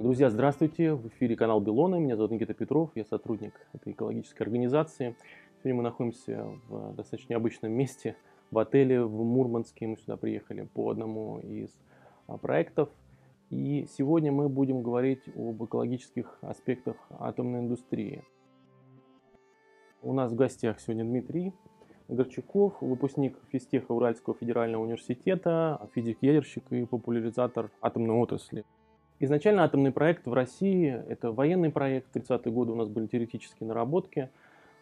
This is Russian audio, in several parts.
Друзья, здравствуйте! В эфире канал Белона. Меня зовут Никита Петров, я сотрудник этой экологической организации. Сегодня мы находимся в достаточно необычном месте, в отеле в Мурманске. Мы сюда приехали по одному из а, проектов. И сегодня мы будем говорить об экологических аспектах атомной индустрии. У нас в гостях сегодня Дмитрий Горчаков, выпускник физтеха Уральского федерального университета, физик-ядерщик и популяризатор атомной отрасли. Изначально атомный проект в России – это военный проект. В 30-е годы у нас были теоретические наработки.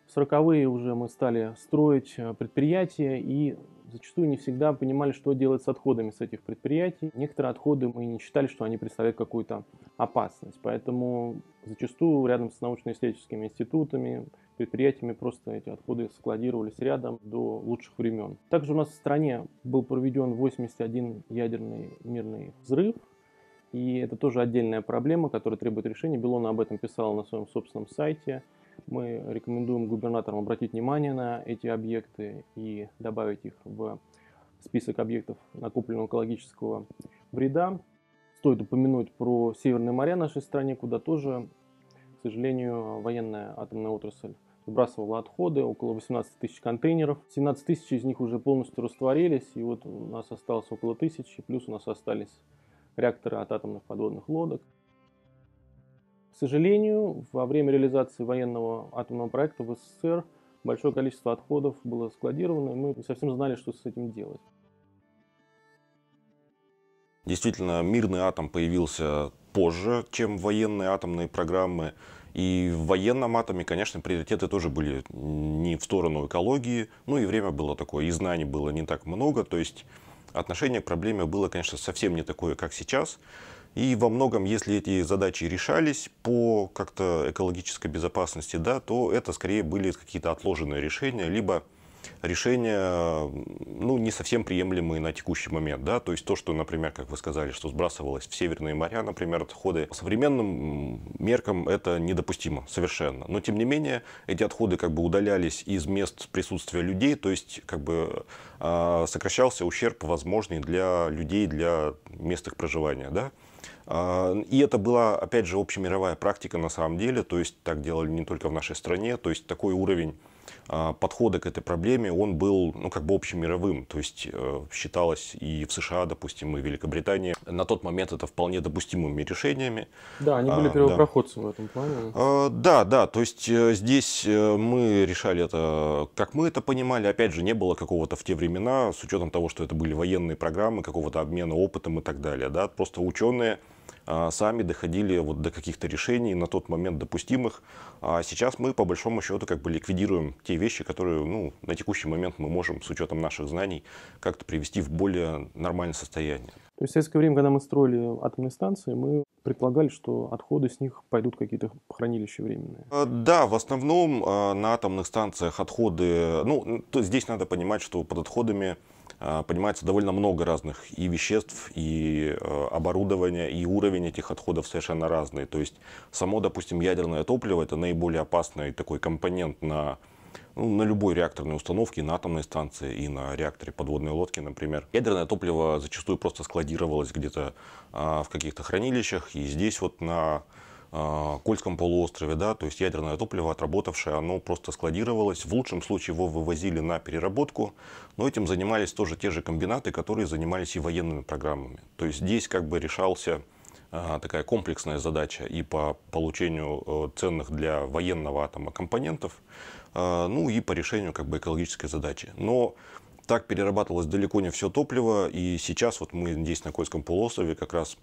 В 40-е уже мы стали строить э, предприятия и зачастую не всегда понимали, что делать с отходами с этих предприятий. Некоторые отходы мы не считали, что они представляют какую-то опасность. Поэтому зачастую рядом с научно-исследовательскими институтами, предприятиями просто эти отходы складировались рядом до лучших времен. Также у нас в стране был проведен 81 ядерный мирный взрыв и это тоже отдельная проблема, которая требует решения. Белона об этом писала на своем собственном сайте. Мы рекомендуем губернаторам обратить внимание на эти объекты и добавить их в список объектов накопленного экологического вреда. Стоит упомянуть про Северные моря нашей стране, куда тоже, к сожалению, военная атомная отрасль сбрасывала отходы, около 18 тысяч контейнеров. 17 тысяч из них уже полностью растворились, и вот у нас осталось около тысячи, плюс у нас остались реакторы от атомных подводных лодок. К сожалению, во время реализации военного атомного проекта в СССР большое количество отходов было складировано, и мы не совсем знали, что с этим делать. Действительно, мирный атом появился позже, чем военные атомные программы. И в военном атоме, конечно, приоритеты тоже были не в сторону экологии. Ну и время было такое, и знаний было не так много. То есть отношение к проблеме было, конечно, совсем не такое, как сейчас. И во многом, если эти задачи решались по как-то экологической безопасности, да, то это скорее были какие-то отложенные решения, либо решения ну, не совсем приемлемые на текущий момент. Да? То есть то, что, например, как вы сказали, что сбрасывалось в Северные моря, например, отходы, по современным меркам это недопустимо совершенно. Но тем не менее, эти отходы как бы удалялись из мест присутствия людей, то есть как бы а, сокращался ущерб возможный для людей, для мест их проживания. Да? А, и это была, опять же, общемировая практика на самом деле, то есть так делали не только в нашей стране, то есть такой уровень а, подхода к этой проблеме, он был, ну, как бы общемировым. То есть э, считалось и в США, допустим, и в Великобритании. На тот момент это вполне допустимыми решениями. Да, они а, были первопроходцами а, да. в этом плане. А, да, да. То есть э, здесь э, мы решали это, как мы это понимали. Опять же, не было какого-то в те времена, с учетом того, что это были военные программы, какого-то обмена опытом и так далее. Да? Просто ученые а, сами доходили вот до каких-то решений на тот момент допустимых. А сейчас мы, по большому счету, как бы ликвидируем те вещи, которые ну, на текущий момент мы можем, с учетом наших знаний, как-то привести в более нормальное состояние. То есть в советское время, когда мы строили атомные станции, мы предполагали, что отходы с них пойдут какие-то хранилища временные. А, да, в основном а, на атомных станциях отходы... Ну, здесь надо понимать, что под отходами а, понимается довольно много разных и веществ, и э, оборудования, и уровень этих отходов совершенно разный. То есть само, допустим, ядерное топливо – это наиболее опасный такой компонент на ну, на любой реакторной установке, на атомной станции и на реакторе подводной лодки, например. Ядерное топливо зачастую просто складировалось где-то а, в каких-то хранилищах, и здесь вот на а, Кольском полуострове, да, то есть ядерное топливо, отработавшее, оно просто складировалось. В лучшем случае его вывозили на переработку, но этим занимались тоже те же комбинаты, которые занимались и военными программами. То есть здесь как бы решался а, такая комплексная задача и по получению э, ценных для военного атома компонентов, а, ну и по решению как бы экологической задачи. Но так перерабатывалось далеко не все топливо, и сейчас вот мы здесь на Кольском полуострове как раз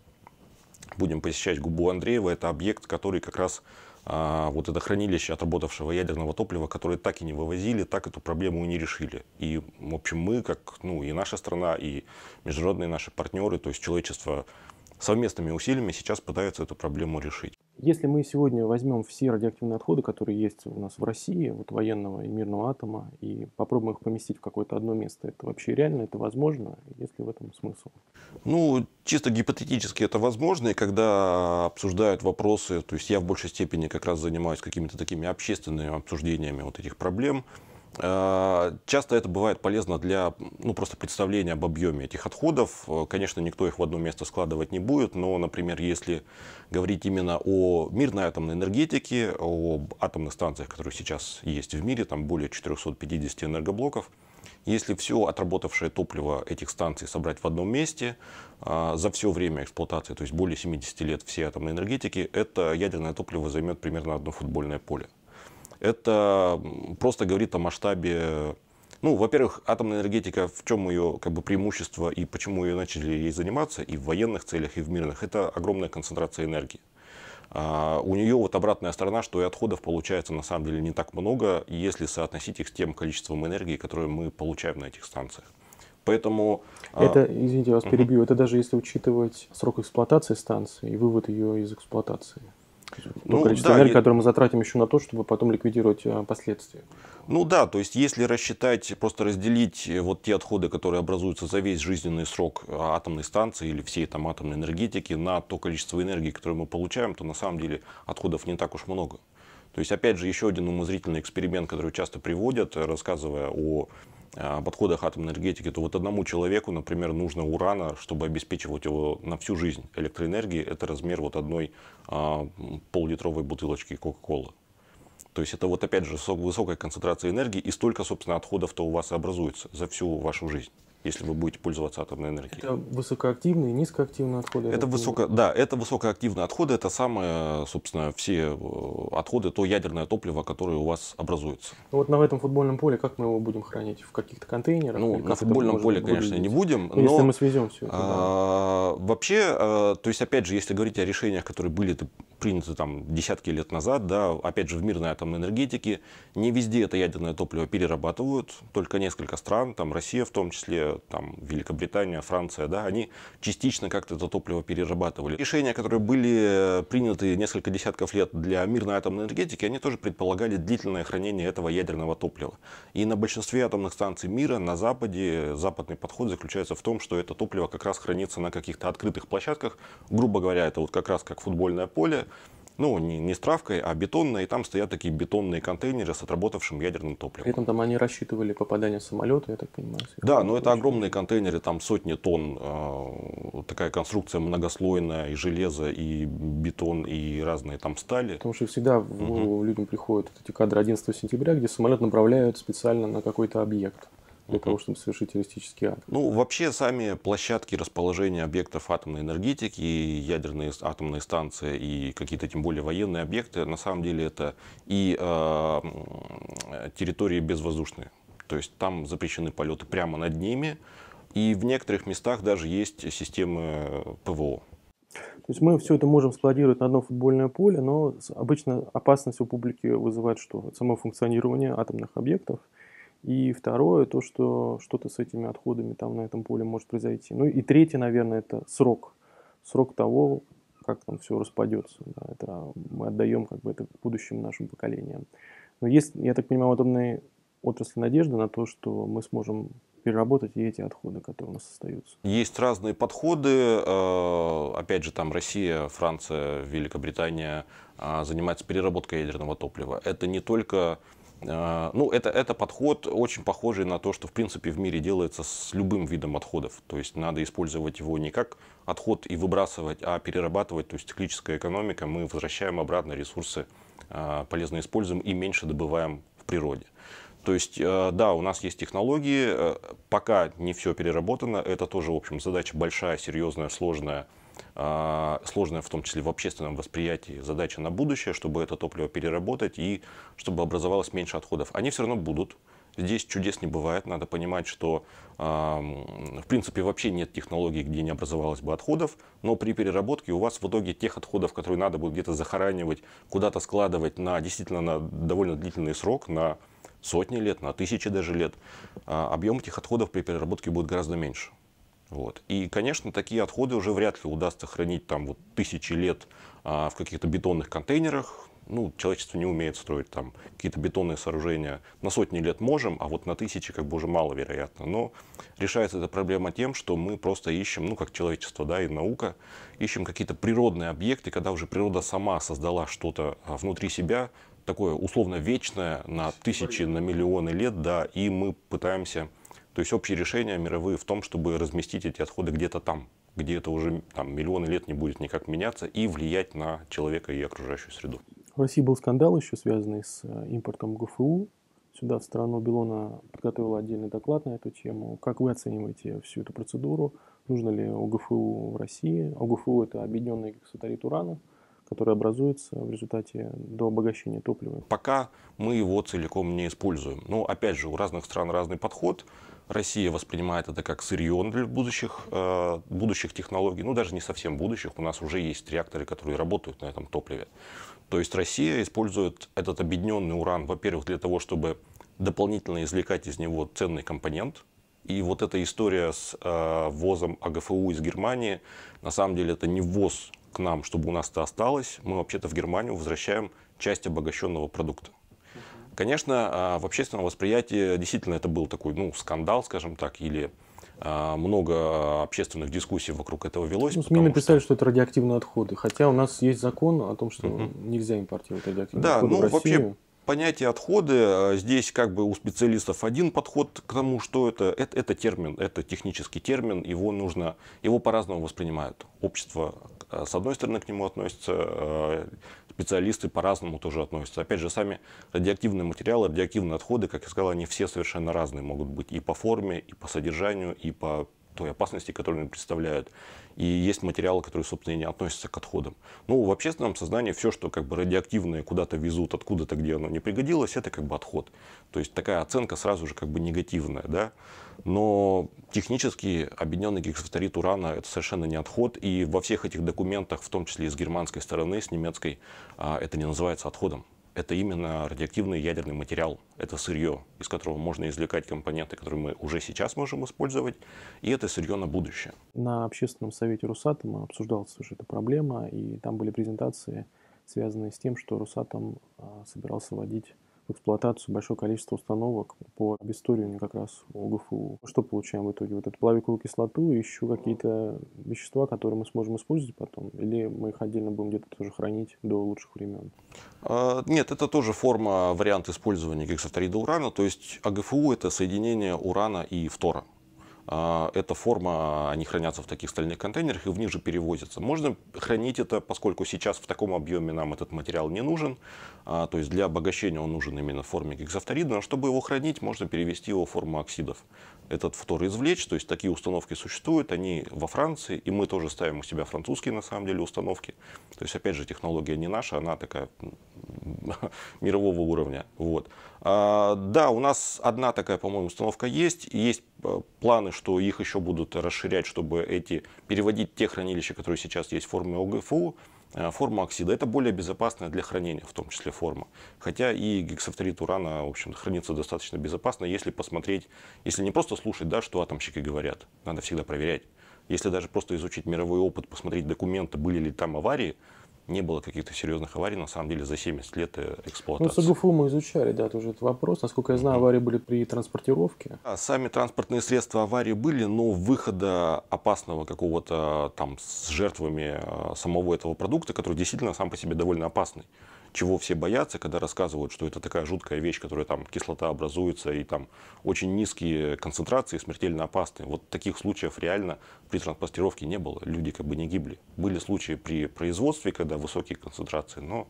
будем посещать губу Андреева. Это объект, который как раз а, вот это хранилище отработавшего ядерного топлива, которое так и не вывозили, так эту проблему и не решили. И, в общем, мы, как ну, и наша страна, и международные наши партнеры, то есть человечество совместными усилиями сейчас пытаются эту проблему решить. Если мы сегодня возьмем все радиоактивные отходы, которые есть у нас в России, вот военного и мирного атома, и попробуем их поместить в какое-то одно место, это вообще реально, это возможно? Есть ли в этом смысл? Ну, чисто гипотетически это возможно, и когда обсуждают вопросы, то есть я в большей степени как раз занимаюсь какими-то такими общественными обсуждениями вот этих проблем, а, часто это бывает полезно для ну, просто представления об объеме этих отходов. Э, конечно, никто их в одно место складывать не будет, но, например, если говорить именно о мирной атомной энергетике, об атомных станциях, которые сейчас есть в мире, там более 450 энергоблоков, если все отработавшее топливо этих станций собрать в одном месте, а, за все время эксплуатации, то есть более 70 лет всей атомной энергетики, это ядерное топливо займет примерно одно футбольное поле это просто говорит о масштабе ну, во-первых, атомная энергетика, в чем ее как бы, преимущество и почему ее начали ей заниматься и в военных целях, и в мирных, это огромная концентрация энергии. А, у нее вот обратная сторона, что и отходов получается на самом деле не так много, если соотносить их с тем количеством энергии, которое мы получаем на этих станциях. Поэтому... А, это, извините, я вас угу. перебью, это даже если учитывать срок эксплуатации станции и вывод ее из эксплуатации ну, количество да, энергии, и... которое мы затратим еще на то, чтобы потом ликвидировать а, последствия. Ну да, то есть если рассчитать, просто разделить э, вот те отходы, которые образуются за весь жизненный срок э, атомной станции или всей там атомной энергетики на то количество энергии, которое мы получаем, то на самом деле отходов не так уж много. То есть, опять же, еще один умозрительный эксперимент, который часто приводят, э, рассказывая о подходах а, атомной энергетики, то вот одному человеку, например, нужно урана, чтобы обеспечивать его на всю жизнь электроэнергии, это размер вот одной а, пол-литровой бутылочки Кока-Колы. То есть это вот опять же высокая концентрация энергии и столько, собственно, отходов-то у вас образуется за всю вашу жизнь если вы будете пользоваться атомной энергией. Это высокоактивные, низкоактивные отходы? Это высоко, да, это высокоактивные отходы, это самые, собственно, все э, отходы, то ядерное топливо, которое у вас образуется. Ну, вот на этом футбольном поле как мы его будем хранить? В каких-то контейнерах? Ну, на футбольном поле, конечно, не будем. Ну, но, если мы свезем все это. да. А, вообще, э, то есть, опять же, если говорить о решениях, которые были приняты там десятки лет назад, да, опять же, в мирной атомной энергетике, не везде это ядерное топливо перерабатывают, только несколько стран, там Россия в том числе, там, Великобритания, Франция, да, они частично как-то это топливо перерабатывали. Решения, которые были э, приняты несколько десятков лет для мирной атомной энергетики, они тоже предполагали длительное хранение этого ядерного топлива. И на большинстве атомных станций мира на Западе западный подход заключается в том, что это топливо как раз хранится на каких-то открытых площадках. Грубо говоря, это вот как раз как футбольное поле, ну, не, не с травкой, а бетонной, и там стоят такие бетонные контейнеры с отработавшим ядерным топливом. При этом там они рассчитывали попадание самолета, я так понимаю. Да, но это огромные контейнеры, там сотни тонн, э, такая конструкция многослойная, и железо, и бетон, и разные там стали. Потому что всегда угу. в, людям приходят эти кадры 11 сентября, где самолет направляют специально на какой-то объект для того, чтобы совершить террористический акт. Ну, вообще сами площадки расположения объектов атомной энергетики, ядерные атомные станции и какие-то тем более военные объекты, на самом деле это и э, территории безвоздушные. То есть там запрещены полеты прямо над ними, и в некоторых местах даже есть системы э, ПВО. То есть мы все это можем складировать на одно футбольное поле, но обычно опасность у публики вызывает что? Само функционирование атомных объектов – и второе, то, что что-то с этими отходами там на этом поле может произойти. Ну и третье, наверное, это срок. Срок того, как там все распадется. Да, это мы отдаем как бы это будущим нашим поколениям. Но есть, я так понимаю, в атомной отрасли надежда на то, что мы сможем переработать и эти отходы, которые у нас остаются. Есть разные подходы. Э, опять же, там Россия, Франция, Великобритания а, занимаются переработкой ядерного топлива. Это не только а, ну, это, это подход очень похожий на то, что, в принципе, в мире делается с любым видом отходов. То есть, надо использовать его не как отход и выбрасывать, а перерабатывать. То есть, циклическая экономика, мы возвращаем обратно ресурсы, а, полезно используем и меньше добываем в природе. То есть, э, да, у нас есть технологии, э, пока не все переработано, это тоже, в общем, задача большая, серьезная, сложная, а, сложная, в том числе в общественном восприятии, задача на будущее, чтобы это топливо переработать и чтобы образовалось меньше отходов. Они все равно будут. Здесь чудес не бывает. Надо понимать, что в принципе вообще нет технологий, где не образовалось бы отходов. Но при переработке у вас в итоге тех отходов, которые надо будет где-то захоранивать, куда-то складывать на действительно на довольно длительный срок, на сотни лет, на тысячи даже лет, а объем этих отходов при переработке будет гораздо меньше. Вот. И, конечно, такие отходы уже вряд ли удастся хранить там вот тысячи лет а, в каких-то бетонных контейнерах. Ну, человечество не умеет строить там какие-то бетонные сооружения. На сотни лет можем, а вот на тысячи как бы уже маловероятно. Но решается эта проблема тем, что мы просто ищем, ну, как человечество, да, и наука, ищем какие-то природные объекты, когда уже природа сама создала что-то а, внутри себя, такое условно вечное, на тысячи, на миллионы лет, да, и мы пытаемся то есть общие решения мировые в том, чтобы разместить эти отходы где-то там, где это уже там, миллионы лет не будет никак меняться и влиять на человека и окружающую среду. В России был скандал еще связанный с э, импортом ГФУ. Сюда в страну Белона подготовила отдельный доклад на эту тему. Как вы оцениваете всю эту процедуру? Нужно ли ОГФУ в России? ОГФУ а – это объединенный гексатарит урана который образуется в результате до обогащения топлива? Пока мы его целиком не используем. Но опять же, у разных стран разный подход. Россия воспринимает это как сырье для будущих, э, будущих технологий, ну даже не совсем будущих, у нас уже есть реакторы, которые работают на этом топливе. То есть Россия использует этот объединенный уран, во-первых, для того, чтобы дополнительно извлекать из него ценный компонент, и вот эта история с э, ввозом АГФУ из Германии, на самом деле это не ввоз к нам, чтобы у нас это осталось. Мы вообще-то в Германию возвращаем часть обогащенного продукта. Конечно, а, в общественном восприятии действительно это был такой ну, скандал, скажем так, или а, много общественных дискуссий вокруг этого велось. Ну, СМИ написали, что... что это радиоактивные отходы, хотя у нас есть закон о том, что угу. нельзя импортировать радиоактивные да, отходы ну, в Россию. Вообще понятие отходы, а, здесь как бы у специалистов один подход к тому, что это, это, это термин, это технический термин, его нужно, его по-разному воспринимают. Общество а, с одной стороны к нему относится, а, специалисты по-разному тоже относятся. Опять же, сами радиоактивные материалы, радиоактивные отходы, как я сказал, они все совершенно разные могут быть и по форме, и по содержанию, и по той опасности, которую они представляют. И есть материалы, которые, собственно, и не относятся к отходам. Ну, в общественном сознании все, что как бы радиоактивное куда-то везут, откуда-то, где оно не пригодилось, это как бы отход. То есть такая оценка сразу же как бы негативная, да. Но технически объединенный гексафторит урана – это совершенно не отход. И во всех этих документах, в том числе и с германской стороны, с немецкой, а, это не называется отходом это именно радиоактивный ядерный материал, это сырье, из которого можно извлекать компоненты, которые мы уже сейчас можем использовать, и это сырье на будущее. На общественном совете Росатома обсуждалась уже эта проблема, и там были презентации, связанные с тем, что Росатом а, собирался вводить эксплуатацию большое количество установок по обестурению как раз ОГФУ. Что получаем в итоге? Вот эту плавиковую кислоту и еще какие-то вещества, которые мы сможем использовать потом? Или мы их отдельно будем где-то тоже хранить до лучших времен? А, нет, это тоже форма, вариант использования гексафторида урана. То есть АГФУ – это соединение урана и фтора. А, эта форма, они хранятся в таких стальных контейнерах и в них же перевозятся. Можно хранить это, поскольку сейчас в таком объеме нам этот материал не нужен. А, то есть для обогащения он нужен именно в форме гексафторида. Но чтобы его хранить, можно перевести его в форму оксидов этот фтор извлечь. То есть такие установки существуют, они во Франции, и мы тоже ставим у себя французские, на самом деле, установки. То есть, опять же, технология не наша, она такая мирового уровня. Вот. А, да, у нас одна такая, по-моему, установка есть. Есть э, планы, что их еще будут расширять, чтобы эти переводить те хранилища, которые сейчас есть в форме ОГФУ, Э, форма оксида. Это более безопасная для хранения, в том числе форма. Хотя и гексафторид урана, в общем хранится достаточно безопасно, если посмотреть, если не просто слушать, да, что атомщики говорят, надо всегда проверять. Если даже просто изучить мировой опыт, посмотреть документы, были ли там аварии, не было каких-то серьезных аварий, на самом деле, за 70 лет э, эксплуатации. Ну, СГФУ мы изучали, да, тоже этот вопрос. Насколько я знаю, аварии были при транспортировке. А сами транспортные средства аварии были, но выхода опасного какого-то э, там с жертвами э, самого этого продукта, который действительно сам по себе довольно опасный, чего все боятся, когда рассказывают, что это такая жуткая вещь, которая там кислота образуется и там очень низкие концентрации смертельно опасны. Вот таких случаев реально при транспортировке не было. Люди как бы не гибли. Были случаи при производстве, когда высокие концентрации, но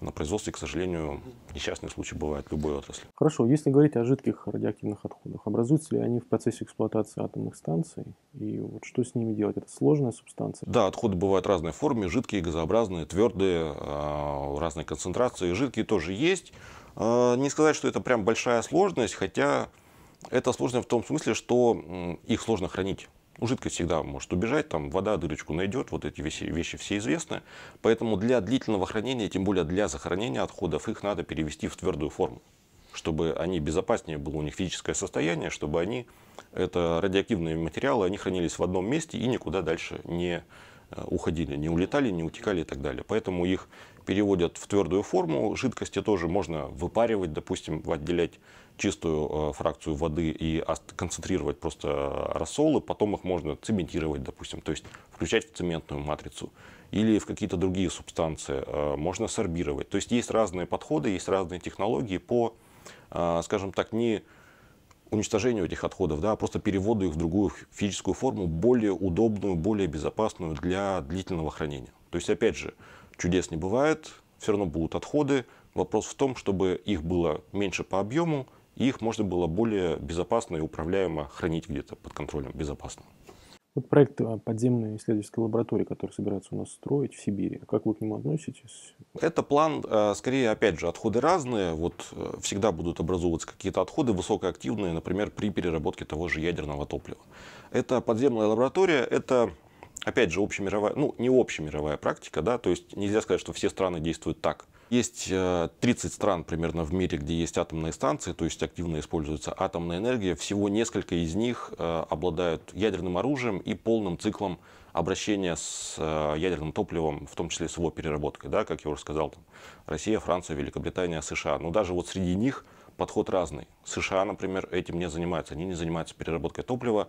на производстве, к сожалению, несчастные случаи бывают в любой отрасли. Хорошо, если говорить о жидких радиоактивных отходах, образуются ли они в процессе эксплуатации атомных станций? И вот что с ними делать? Это сложная субстанция? Да, отходы бывают разной формы, жидкие, газообразные, твердые, а, разной концентрации. Жидкие тоже есть. А, не сказать, что это прям большая сложность, хотя это сложно в том смысле, что их сложно хранить. Ну, жидкость всегда может убежать, там вода дырочку найдет, вот эти вещи, вещи все известны. Поэтому для длительного хранения, тем более для захоронения отходов, их надо перевести в твердую форму чтобы они безопаснее было у них физическое состояние, чтобы они, это радиоактивные материалы, они хранились в одном месте и никуда дальше не э, уходили, не улетали, не утекали и так далее. Поэтому их переводят в твердую форму. Жидкости тоже можно выпаривать, допустим, отделять чистую э, фракцию воды и концентрировать просто рассолы, потом их можно цементировать, допустим, то есть включать в цементную матрицу или в какие-то другие субстанции, э, можно сорбировать. То есть есть разные подходы, есть разные технологии по, э, скажем так, не уничтожению этих отходов, да, а просто переводу их в другую физическую форму, более удобную, более безопасную для длительного хранения. То есть, опять же, чудес не бывает, все равно будут отходы. Вопрос в том, чтобы их было меньше по объему, и их можно было более безопасно и управляемо хранить где-то под контролем безопасно. Вот проект э, подземной исследовательской лаборатории, который собираются у нас строить в Сибири, как вы к нему относитесь? Это план, э, скорее, опять же, отходы разные. Вот э, всегда будут образовываться какие-то отходы высокоактивные, например, при переработке того же ядерного топлива. Это подземная лаборатория, это опять же, общемировая, ну, не общемировая практика, да, то есть нельзя сказать, что все страны действуют так – есть 30 э, стран примерно в мире, где есть атомные станции, то есть активно используется атомная энергия. Всего несколько из них э, обладают ядерным оружием и полным циклом обращения с э, ядерным топливом, в том числе с его переработкой. Да, как я уже сказал, там, Россия, Франция, Великобритания, США. Но даже вот среди них подход разный. США, например, этим не занимаются. Они не занимаются переработкой топлива.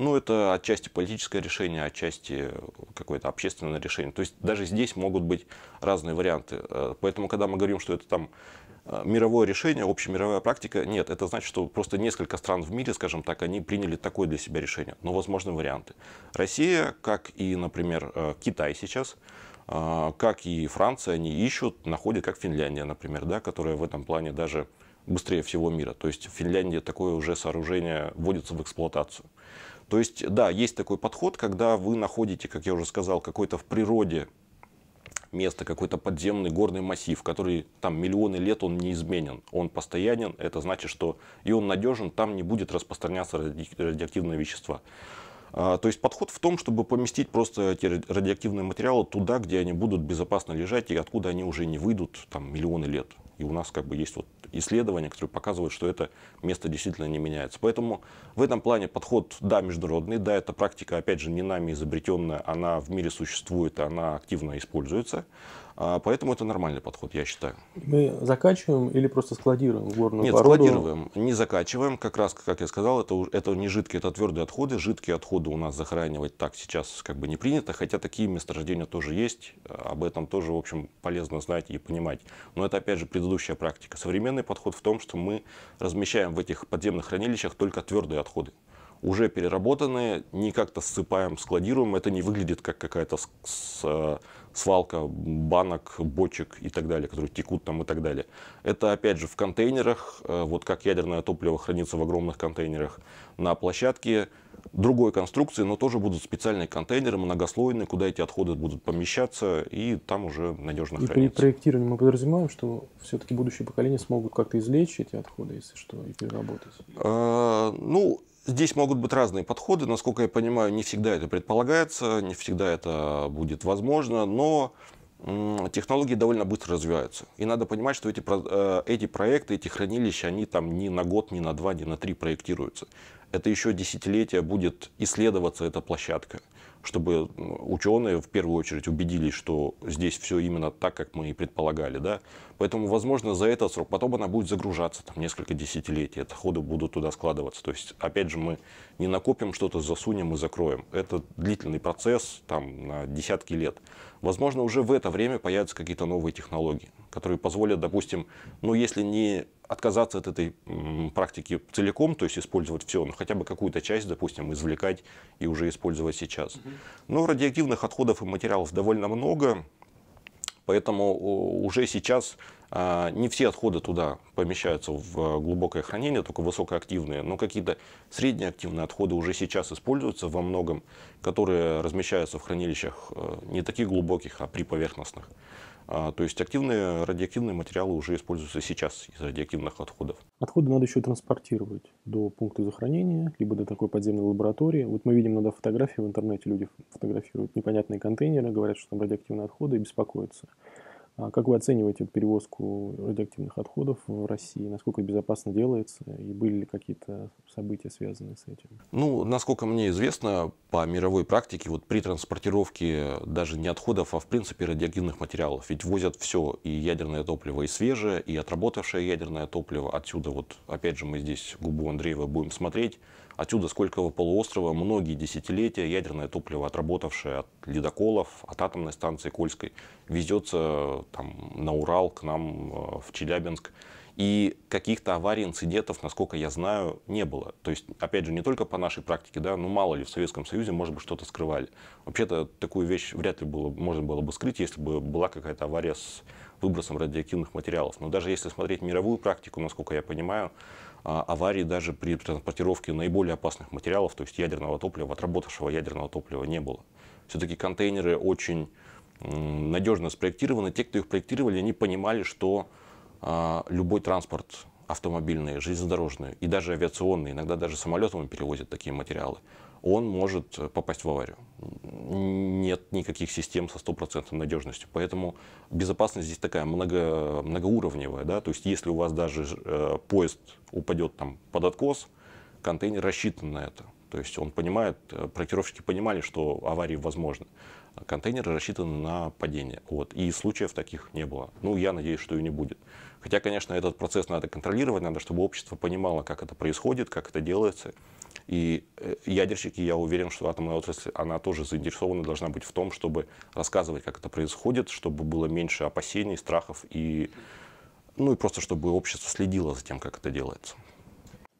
Ну, это отчасти политическое решение, отчасти э, какое-то общественное решение. То есть даже здесь могут быть разные варианты. Э, поэтому, когда мы говорим, что это там э, мировое решение, общемировая практика, нет, это значит, что просто несколько стран в мире, скажем так, они приняли такое для себя решение, но возможны варианты. Россия, как и, например, Китай сейчас, как и Франция, они ищут, находят, как Финляндия, например, да, которая в этом плане даже быстрее всего мира. То есть в Финляндии такое уже сооружение вводится в эксплуатацию. То есть, да, есть такой подход, когда вы находите, как я уже сказал, какой-то в природе место, какой-то подземный горный массив, который там миллионы лет он неизменен, он постоянен, это значит, что и он надежен, там не будет распространяться ради... радиоактивные вещества. А, то есть подход в том, чтобы поместить просто эти радиоактивные материалы туда, где они будут безопасно лежать и откуда они уже не выйдут там миллионы лет. И у нас как бы есть вот исследования, которые показывают, что это место действительно не меняется. Поэтому в этом плане подход, да, международный, да, эта практика, опять же, не нами изобретенная, она в мире существует, она активно используется. А, поэтому это нормальный подход, я считаю. Мы закачиваем или просто складируем горную Нет, породу? Нет, складируем, не закачиваем. Как раз, как я сказал, это, это не жидкие, это твердые отходы. Жидкие отходы у нас захоранивать так сейчас как бы не принято, хотя такие месторождения тоже есть. А, об этом тоже, в общем, полезно знать и понимать. Но это, опять же, предыдущая практика. Современный подход в том, что мы размещаем в этих подземных хранилищах только твердые отходы уже переработанные, не как-то ссыпаем, складируем. Это не выглядит как какая-то э, свалка банок, бочек и так далее, которые текут там и так далее. Это опять же в контейнерах, э, вот как ядерное топливо хранится в огромных контейнерах на площадке другой конструкции, но тоже будут специальные контейнеры многослойные, куда эти отходы будут помещаться и там уже надежно и храниться. при проектировании мы подразумеваем, что все-таки будущие поколения смогут как-то извлечь эти отходы, если что, и переработать? А, ну, Здесь могут быть разные подходы. Насколько я понимаю, не всегда это предполагается, не всегда это будет возможно, но технологии довольно быстро развиваются. И надо понимать, что эти, э, эти проекты, эти хранилища, они там ни на год, ни на два, ни на три проектируются. Это еще десятилетия будет исследоваться эта площадка чтобы ученые в первую очередь убедились, что здесь все именно так, как мы и предполагали. Да? Поэтому, возможно, за этот срок потом она будет загружаться там, несколько десятилетий, отходы будут туда складываться. То есть, опять же, мы не накопим что-то, засунем и закроем. Это длительный процесс там, на десятки лет. Возможно, уже в это время появятся какие-то новые технологии, которые позволят, допустим, ну если не отказаться от этой практики целиком, то есть использовать все, но ну, хотя бы какую-то часть, допустим, извлекать и уже использовать сейчас. Но радиоактивных отходов и материалов довольно много, поэтому уже сейчас а, не все отходы туда помещаются в а, глубокое хранение, только высокоактивные, но какие-то среднеактивные отходы уже сейчас используются во многом, которые размещаются в хранилищах э, не таких глубоких, а приповерхностных. поверхностных. А, то есть активные радиоактивные материалы уже используются сейчас из радиоактивных отходов. Отходы надо еще транспортировать до пункта захоронения, либо до такой подземной лаборатории. Вот мы видим иногда фотографии в интернете, люди фотографируют непонятные контейнеры, говорят, что там радиоактивные отходы и беспокоятся. А как вы оцениваете перевозку радиоактивных отходов в России? Насколько безопасно делается? И были ли какие-то события, связанные с этим? Ну, насколько мне известно, по мировой практике, вот при транспортировке даже не отходов, а в принципе радиоактивных материалов, ведь возят все, и ядерное топливо, и свежее, и отработавшее ядерное топливо. Отсюда вот, опять же, мы здесь губу Андреева будем смотреть, Отсюда с Колькового полуострова многие десятилетия ядерное топливо, отработавшее от ледоколов, от атомной станции Кольской, везется там, на Урал, к нам, э, в Челябинск. И каких-то аварий, инцидентов, насколько я знаю, не было. То есть, опять же, не только по нашей практике, да, ну мало ли, в Советском Союзе, может быть, что-то скрывали. Вообще-то, такую вещь вряд ли было, можно было бы скрыть, если бы была какая-то авария с выбросом радиоактивных материалов. Но даже если смотреть мировую практику, насколько я понимаю, а, аварий даже при транспортировке наиболее опасных материалов, то есть ядерного топлива, отработавшего ядерного топлива не было. Все-таки контейнеры очень надежно спроектированы. Те, кто их проектировали, они понимали, что а, любой транспорт автомобильный, железнодорожный и даже авиационный, иногда даже самолетом перевозят такие материалы, он может э, попасть в аварию. Нет никаких систем со стопроцентной надежностью. Поэтому безопасность здесь такая много, многоуровневая. Да? То есть если у вас даже э, поезд упадет там, под откос, контейнер рассчитан на это. То есть он понимает, э, проектировщики понимали, что аварии возможны. Контейнеры рассчитаны на падение. Вот. И случаев таких не было. Ну, я надеюсь, что и не будет. Хотя, конечно, этот процесс надо контролировать, надо, чтобы общество понимало, как это происходит, как это делается. И э, ядерщики, я уверен, что атомная отрасль, она тоже заинтересована должна быть в том, чтобы рассказывать, как это происходит, чтобы было меньше опасений, страхов и, ну и просто, чтобы общество следило за тем, как это делается.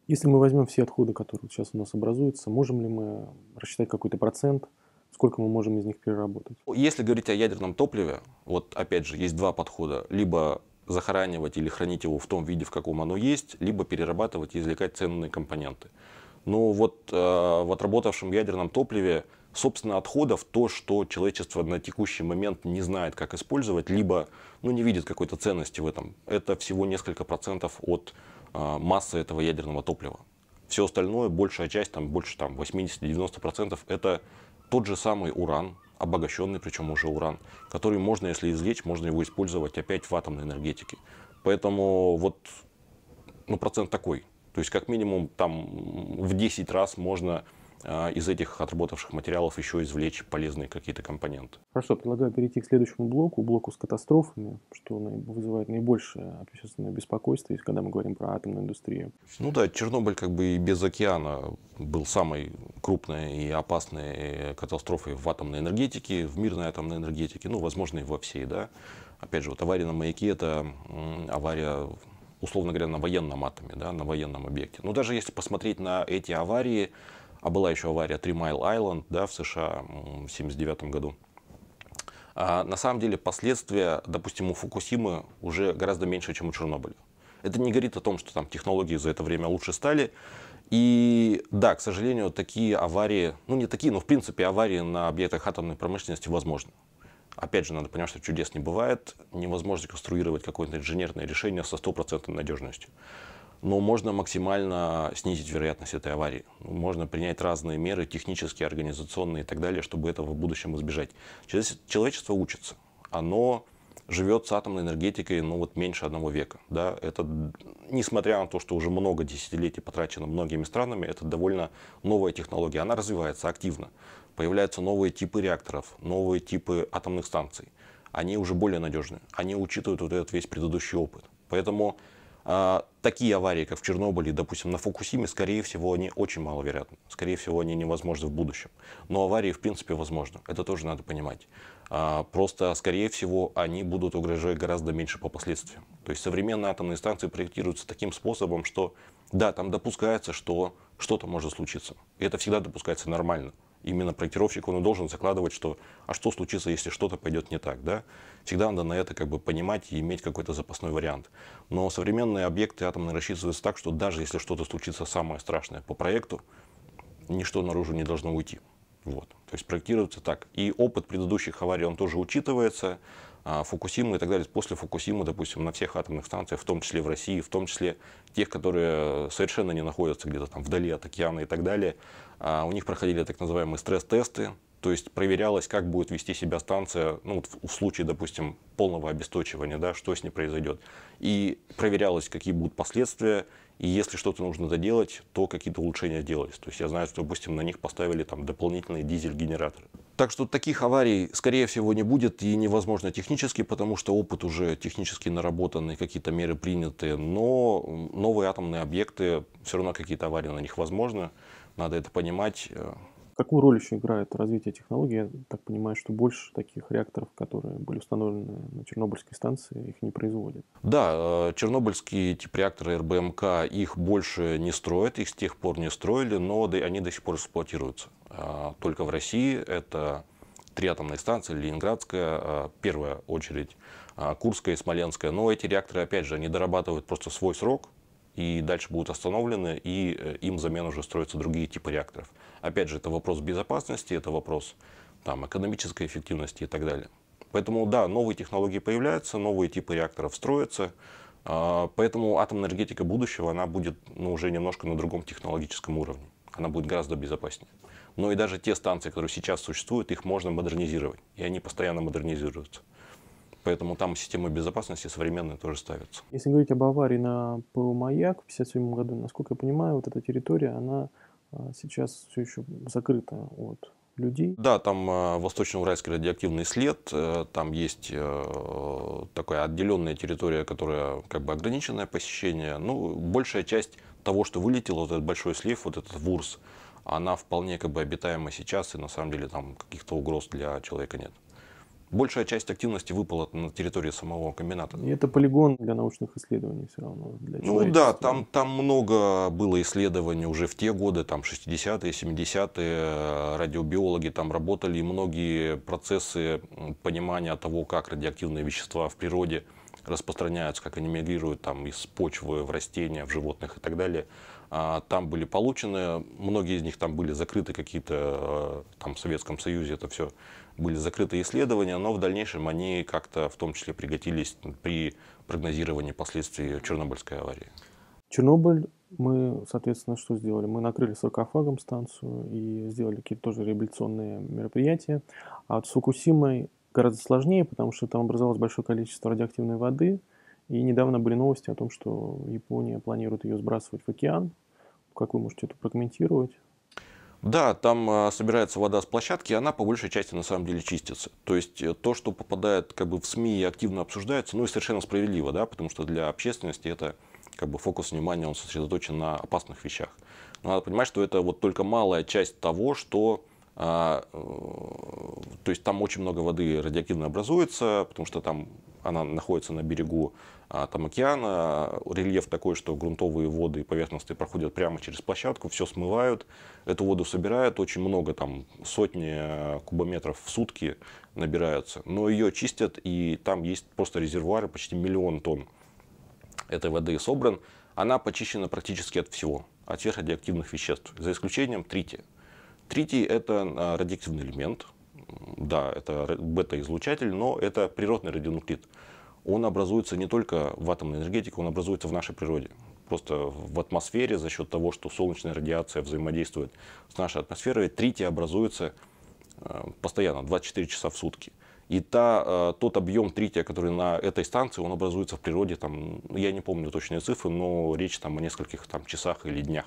Если мы возьмем все отходы, которые сейчас у нас образуются, можем ли мы рассчитать какой-то процент, сколько мы можем из них переработать? Если говорить о ядерном топливе, вот опять же, есть два подхода. Либо захоранивать или хранить его в том виде, в каком оно есть, либо перерабатывать и извлекать ценные компоненты. Но вот э, в отработавшем ядерном топливе, собственно, отходов то, что человечество на текущий момент не знает, как использовать, либо ну, не видит какой-то ценности в этом, это всего несколько процентов от э, массы этого ядерного топлива. Все остальное, большая часть, там, больше там, 80-90% это тот же самый уран, обогащенный, причем уже уран, который можно, если извлечь, можно его использовать опять в атомной энергетике. Поэтому вот ну, процент такой, то есть как минимум там в 10 раз можно а, из этих отработавших материалов еще извлечь полезные какие-то компоненты. Хорошо, предлагаю перейти к следующему блоку, блоку с катастрофами, что вызывает наибольшее общественное беспокойство, когда мы говорим про атомную индустрию. Ну да, Чернобыль как бы и без океана был самой крупной и опасной э, катастрофой в атомной энергетике, в мирной атомной энергетике, ну, возможно, и во всей, да. Опять же, вот авария на маяке – это авария условно говоря, на военном атоме, да, на военном объекте. Но даже если посмотреть на эти аварии, а была еще авария Три Майл Айленд да, в США в 1979 году, а на самом деле последствия, допустим, у Фукусимы уже гораздо меньше, чем у Чернобыля. Это не говорит о том, что там технологии за это время лучше стали. И да, к сожалению, такие аварии, ну не такие, но в принципе аварии на объектах атомной промышленности возможны. Опять же, надо понимать, что чудес не бывает. Невозможно конструировать какое-то инженерное решение со стопроцентной надежностью. Но можно максимально снизить вероятность этой аварии. Можно принять разные меры, технические, организационные и так далее, чтобы этого в будущем избежать. Человечество учится. Оно живет с атомной энергетикой ну, вот меньше одного века. Да? Это, несмотря на то, что уже много десятилетий потрачено многими странами, это довольно новая технология. Она развивается активно появляются новые типы реакторов, новые типы атомных станций. Они уже более надежны, они учитывают вот этот весь предыдущий опыт. Поэтому э, такие аварии, как в Чернобыле, допустим, на Фукусиме, скорее всего, они очень маловероятны. Скорее всего, они невозможны в будущем. Но аварии, в принципе, возможны. Это тоже надо понимать. Э, просто, скорее всего, они будут угрожать гораздо меньше по последствиям. То есть современные атомные станции проектируются таким способом, что да, там допускается, что что-то может случиться. И это всегда допускается нормально именно проектировщик, он и должен закладывать, что а что случится, если что-то пойдет не так, да? Всегда надо на это как бы понимать и иметь какой-то запасной вариант. Но современные объекты атомные рассчитываются так, что даже если что-то случится самое страшное по проекту, ничто наружу не должно уйти. Вот. То есть проектируется так. И опыт предыдущих аварий, он тоже учитывается. А, Фукусимы и так далее, после Фукусимы, допустим, на всех атомных станциях, в том числе в России, в том числе тех, которые совершенно не находятся где-то там вдали от океана и так далее, а, у них проходили так называемые стресс-тесты, то есть проверялось, как будет вести себя станция, ну, вот в случае, допустим, полного обесточивания, да, что с ней произойдет. И проверялось, какие будут последствия, и если что-то нужно доделать, то какие-то улучшения делались. То есть я знаю, что, допустим, на них поставили там дополнительные дизель-генераторы. Так что таких аварий, скорее всего, не будет и невозможно технически, потому что опыт уже технически наработанный, какие-то меры приняты, но новые атомные объекты, все равно какие-то аварии на них возможны, надо это понимать. Э, Какую роль еще играет развитие технологий? Я так понимаю, что больше таких реакторов, которые были установлены на Чернобыльской станции, их не производят. Да, э, чернобыльские тип реакторы РБМК, их больше не строят, их с тех пор не строили, но они до сих пор эксплуатируются. А, только в России это три атомные станции, Ленинградская, а, первая очередь, а, Курская и Смоленская. Но эти реакторы, опять же, они дорабатывают просто свой срок, и дальше будут остановлены, и э, им замен уже строятся другие типы реакторов. Опять же, это вопрос безопасности, это вопрос там, экономической эффективности и так далее. Поэтому, да, новые технологии появляются, новые типы реакторов строятся, а, поэтому атомная энергетика будущего, она будет ну, уже немножко на другом технологическом уровне. Она будет гораздо безопаснее. Но и даже те станции, которые сейчас существуют, их можно модернизировать. И они постоянно модернизируются. Поэтому там системы безопасности современные тоже ставятся. Если говорить об аварии на ПО «Маяк» в 1957 году, насколько я понимаю, вот эта территория, она а, сейчас все еще закрыто от людей. Да, там э, восточноуральский радиоактивный след, э, там есть э, такая отделенная территория, которая как бы ограниченное посещение. Ну, большая часть того, что вылетело, вот этот большой слив, вот этот ВУРС, она вполне как бы обитаема сейчас, и на самом деле там каких-то угроз для человека нет большая часть активности выпала на территории самого комбината. И это полигон для научных исследований все равно. Для ну да, там, там много было исследований уже в те годы, там 60-е, 70-е, э, радиобиологи там работали, и многие процессы понимания того, как радиоактивные вещества в природе распространяются, как они мигрируют там, из почвы в растения, в животных и так далее, а, там были получены, многие из них там были закрыты какие-то, э, там в Советском Союзе это все были закрыты исследования, но в дальнейшем они как-то в том числе пригодились при прогнозировании последствий Чернобыльской аварии. Чернобыль мы, соответственно, что сделали? Мы накрыли саркофагом станцию и сделали какие-то тоже реабилитационные мероприятия. А от Фукусимой гораздо сложнее, потому что там образовалось большое количество радиоактивной воды, и недавно были новости о том, что Япония планирует ее сбрасывать в океан. Как вы можете это прокомментировать? Да, там э, собирается вода с площадки, и она по большей части на самом деле чистится. То есть э, то, что попадает как бы, в СМИ и активно обсуждается, ну и совершенно справедливо, да, потому что для общественности это как бы фокус внимания он сосредоточен на опасных вещах. Но надо понимать, что это вот только малая часть того, что а, э, то есть там очень много воды радиоактивно образуется, потому что там она находится на берегу а, там океана, рельеф такой, что грунтовые воды и поверхности проходят прямо через площадку, все смывают, эту воду собирают, очень много, там сотни э, кубометров в сутки набираются, но ее чистят, и там есть просто резервуары, почти миллион тонн этой воды собран, она почищена практически от всего, от всех радиоактивных веществ, за исключением трития. Третий – это а, радиоактивный элемент. Да, это бета-излучатель, но это природный радионуклид. Он образуется не только в атомной энергетике, он образуется в нашей природе. Просто в атмосфере за счет того, что солнечная радиация взаимодействует с нашей атмосферой, Третий образуется а, постоянно, 24 часа в сутки. И та, а, тот объем трития, который на этой станции, он образуется в природе, там, я не помню точные цифры, но речь там о нескольких там, часах или днях.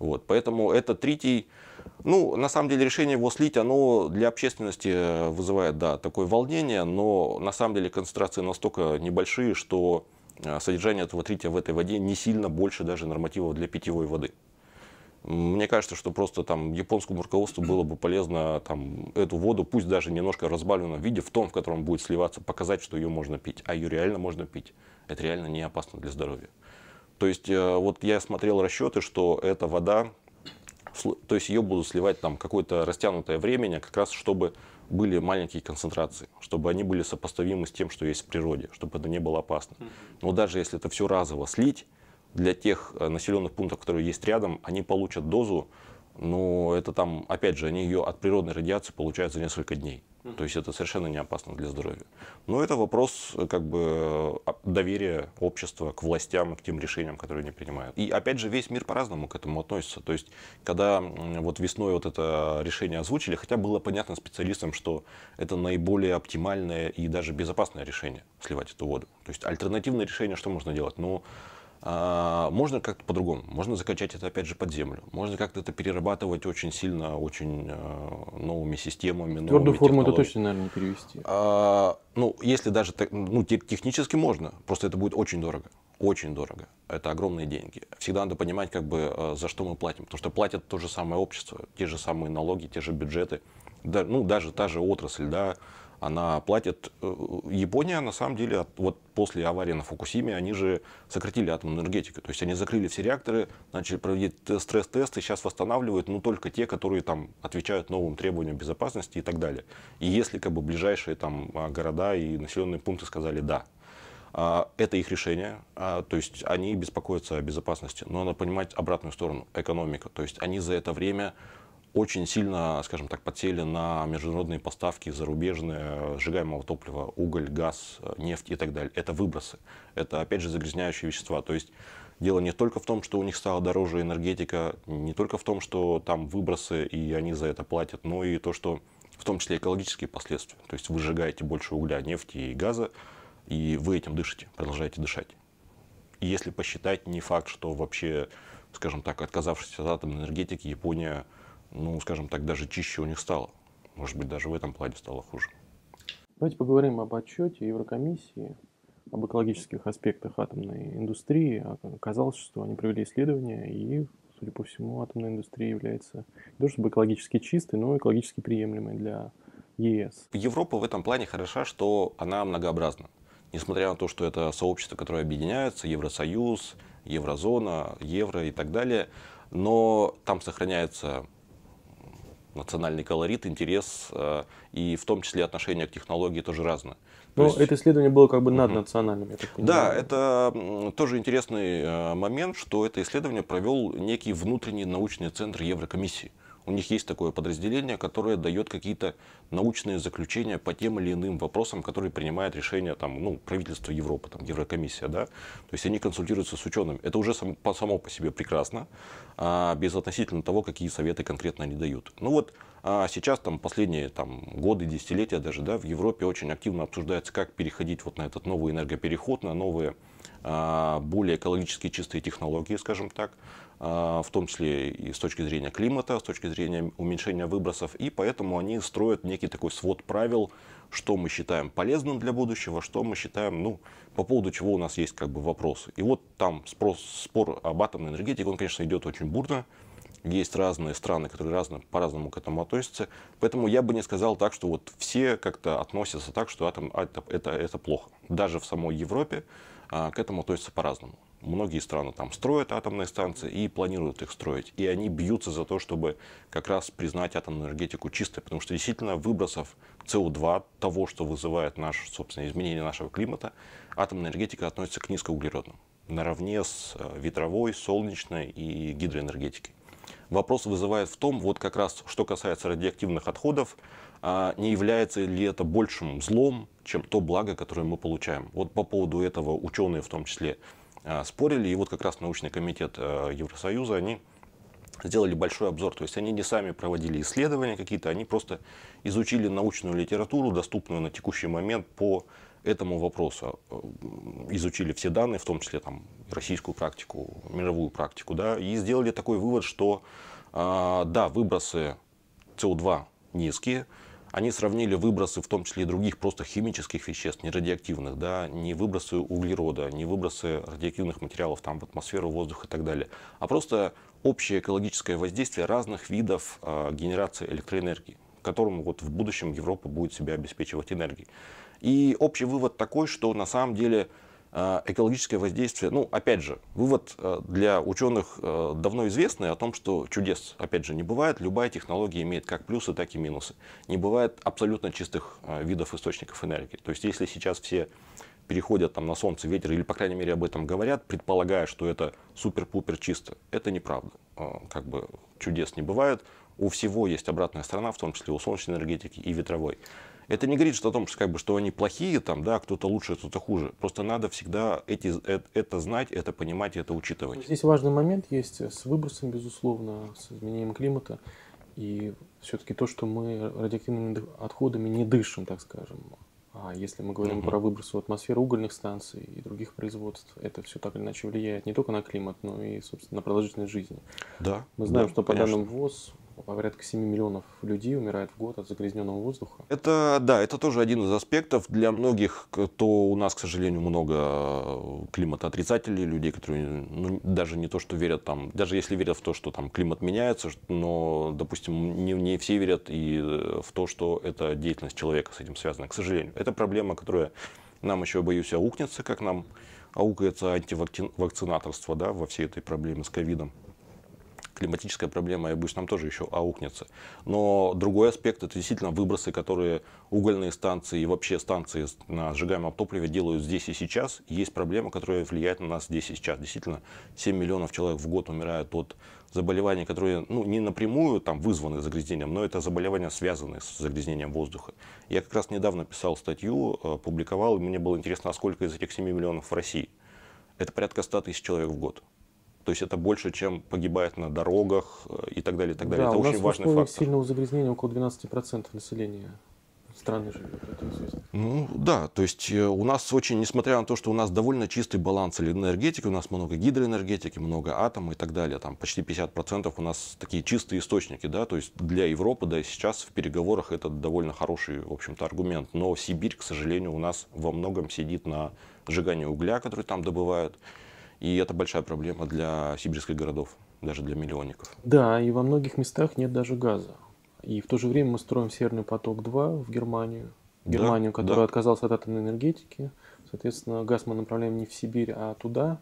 Вот, поэтому это третий. Ну, на самом деле решение его слить, оно для общественности э, вызывает, да, такое волнение, но на самом деле концентрации настолько небольшие, что э, содержание этого трития в этой воде не сильно больше даже нормативов для питьевой воды. Мне кажется, что просто там японскому руководству было бы полезно там, эту воду, пусть даже немножко разбавленном виде, в том, в котором будет сливаться, показать, что ее можно пить, а ее реально можно пить. Это реально не опасно для здоровья. То есть э, вот я смотрел расчеты, что эта вода то есть ее будут сливать там какое-то растянутое время, как раз чтобы были маленькие концентрации, чтобы они были сопоставимы с тем, что есть в природе, чтобы это не было опасно. Но даже если это все разово слить, для тех э, населенных пунктов, которые есть рядом, они получат дозу, но это там, опять же, они ее от природной радиации получают за несколько дней. То есть это совершенно не опасно для здоровья. Но это вопрос э, как бы э, доверия общества к властям, к тем решениям, которые они принимают. И опять же, весь мир по-разному к этому относится. То есть, когда вот весной вот это решение озвучили, хотя было понятно специалистам, что это наиболее оптимальное и даже безопасное решение сливать эту воду. То есть альтернативное решение что можно делать? Ну, а, можно как-то по-другому. Можно закачать это опять же под землю. Можно как-то это перерабатывать очень сильно, очень э, новыми системами. В твердую форму это точно, наверное, не перевести. А, ну, если даже ну, технически можно, просто это будет очень дорого. Очень дорого. Это огромные деньги. Всегда надо понимать, как бы, э, за что мы платим. Потому что платят то же самое общество, те же самые налоги, те же бюджеты. Да, ну, даже та же отрасль, да, она платит. Э, Япония, на самом деле, вот после аварии на Фукусиме, они же сократили атомную энергетику. То есть они закрыли все реакторы, начали проводить стресс-тесты, сейчас восстанавливают, но ну, только те, которые там отвечают новым требованиям безопасности и так далее. И если как бы ближайшие там а, города и населенные пункты сказали «да», а, это их решение, а, то есть они беспокоятся о безопасности, но надо понимать обратную сторону, экономика. То есть они за это время очень сильно, скажем так, подсели на международные поставки зарубежные э, сжигаемого топлива, уголь, газ, э, нефть и так далее. Это выбросы, это опять же загрязняющие вещества. То есть дело не только в том, что у них стала дороже энергетика, не только в том, что там выбросы и они за это платят, но и то, что в том числе экологические последствия. То есть вы сжигаете больше угля, нефти и газа, и вы этим дышите, продолжаете дышать. И если посчитать, не факт, что вообще, скажем так, отказавшись от атомной энергетики, Япония ну, скажем так, даже чище у них стало. Может быть, даже в этом плане стало хуже. Давайте поговорим об отчете Еврокомиссии, об экологических аспектах атомной индустрии. Оказалось, что они провели исследование и, судя по всему, атомная индустрия является не то чтобы экологически чистой, но экологически приемлемой для ЕС. Европа в этом плане хороша, что она многообразна. Несмотря на то, что это сообщество, которое объединяется, Евросоюз, Еврозона, Евро и так далее, но там сохраняется национальный колорит, интерес э, и в том числе отношение к технологии тоже разное. Но ну, есть... это исследование было как бы над угу. я так понимаю. Да, это тоже интересный э, момент, что это исследование провел некий внутренний научный центр Еврокомиссии. Угу у них есть такое подразделение, которое дает какие-то научные заключения по тем или иным вопросам, которые принимает решение там, ну, правительство Европы, там, Еврокомиссия. Да? То есть они консультируются с учеными. Это уже сам, по само по себе прекрасно, а, без относительно того, какие советы конкретно они дают. Ну вот а сейчас, там, последние там, годы, десятилетия даже, да, в Европе очень активно обсуждается, как переходить вот на этот новый энергопереход, на новые а, более экологически чистые технологии, скажем так. А, в том числе и с точки зрения климата, с точки зрения уменьшения выбросов, и поэтому они строят некий такой свод правил, что мы считаем полезным для будущего, что мы считаем, ну, по поводу чего у нас есть как бы вопросы. И вот там спрос, спор об атомной энергетике, он, конечно, идет очень бурно, есть разные страны, которые разно, по-разному к этому относятся. Поэтому я бы не сказал так, что вот все как-то относятся так, что атом это, это, это плохо. Даже в самой Европе а, к этому относятся по-разному многие страны там строят атомные станции и планируют их строить. И они бьются за то, чтобы как раз признать атомную энергетику чистой, потому что действительно выбросов СО2, того, что вызывает наше, собственно, изменение нашего климата, атомная энергетика относится к низкоуглеродным, наравне с э, ветровой, солнечной и гидроэнергетикой. Вопрос вызывает в том, вот как раз что касается радиоактивных отходов, а не является ли это большим злом, чем то благо, которое мы получаем. Вот по поводу этого ученые в том числе Э, спорили, и вот как раз научный комитет э, Евросоюза, они сделали большой обзор. То есть они не сами проводили исследования какие-то, они просто изучили научную литературу, доступную на текущий момент по этому вопросу. Э, изучили все данные, в том числе там, российскую практику, мировую практику, да, и сделали такой вывод, что да, выбросы СО2 низкие, они сравнили выбросы, в том числе и других просто химических веществ, не радиоактивных, да, не выбросы углерода, не выбросы радиоактивных материалов там, в атмосферу, воздух и так далее, а просто общее экологическое воздействие разных видов э, генерации электроэнергии, которым вот в будущем Европа будет себя обеспечивать энергией. И общий вывод такой, что на самом деле Э, экологическое воздействие, ну, опять же, вывод э, для ученых э, давно известный о том, что чудес, опять же, не бывает. Любая технология имеет как плюсы, так и минусы. Не бывает абсолютно чистых видов источников энергии. То есть, если сейчас все переходят там, на солнце, ветер, или, по крайней мере, об этом говорят, предполагая, что это супер-пупер чисто, это неправда. Как бы чудес не бывает. У всего есть обратная сторона, в том числе у солнечной энергетики и ветровой. Это не говорит что о том, что, как бы, что они плохие, там, да, а кто-то лучше, а кто-то хуже. Просто надо всегда эти, э, это, знать, это понимать, это учитывать. Здесь важный момент есть с выбросом, безусловно, с изменением климата. И все-таки то, что мы радиоактивными отходами не дышим, так скажем. А если мы говорим угу. про выбросы в атмосферу угольных станций и других производств, это все так или иначе влияет не только на климат, но и, собственно, на продолжительность жизни. Да. Мы знаем, да, что по конечно. данным ВОЗ порядка 7 миллионов людей умирает в год от загрязненного воздуха. Это, да, это тоже один из аспектов. Для многих, кто у нас, к сожалению, много э, климатоотрицателей, людей, которые ну, даже не то, что верят там, даже если верят в то, что там климат меняется, но, допустим, не, не все верят и э, в то, что это деятельность человека с этим связана, к сожалению. Это проблема, которая нам еще, боюсь, аукнется, как нам аукается антивакцинаторство да, во всей этой проблеме с ковидом климатическая проблема, я боюсь, нам тоже еще аукнется. Но другой аспект – это действительно выбросы, которые угольные станции и вообще станции на сжигаемом топливе делают здесь и сейчас. Есть проблема, которая влияет на нас здесь и сейчас. Действительно, 7 миллионов человек в год умирают от заболеваний, которые ну, не напрямую там, вызваны загрязнением, но это заболевания, связанные с загрязнением воздуха. Я как раз недавно писал статью, э, публиковал, и мне было интересно, а сколько из этих 7 миллионов в России. Это порядка 100 тысяч человек в год. То есть это больше, чем погибает на дорогах э, и так далее. И так далее. Да, это у очень нас важный фактор. сильного загрязнения около 12% населения страны живет, Ну да, то есть э, у нас очень, несмотря на то, что у нас довольно чистый баланс энергетики, у нас много гидроэнергетики, много атома и так далее, там почти 50% у нас такие чистые источники, да, то есть для Европы, да, сейчас в переговорах это довольно хороший, в общем-то, аргумент, но Сибирь, к сожалению, у нас во многом сидит на сжигании угля, который там добывают, и это большая проблема для сибирских городов, даже для миллионников. Да, и во многих местах нет даже газа. И в то же время мы строим Северный поток-2 в Германию. Германию, да, которая да. отказалась от атомной энергетики. Соответственно, газ мы направляем не в Сибирь, а туда,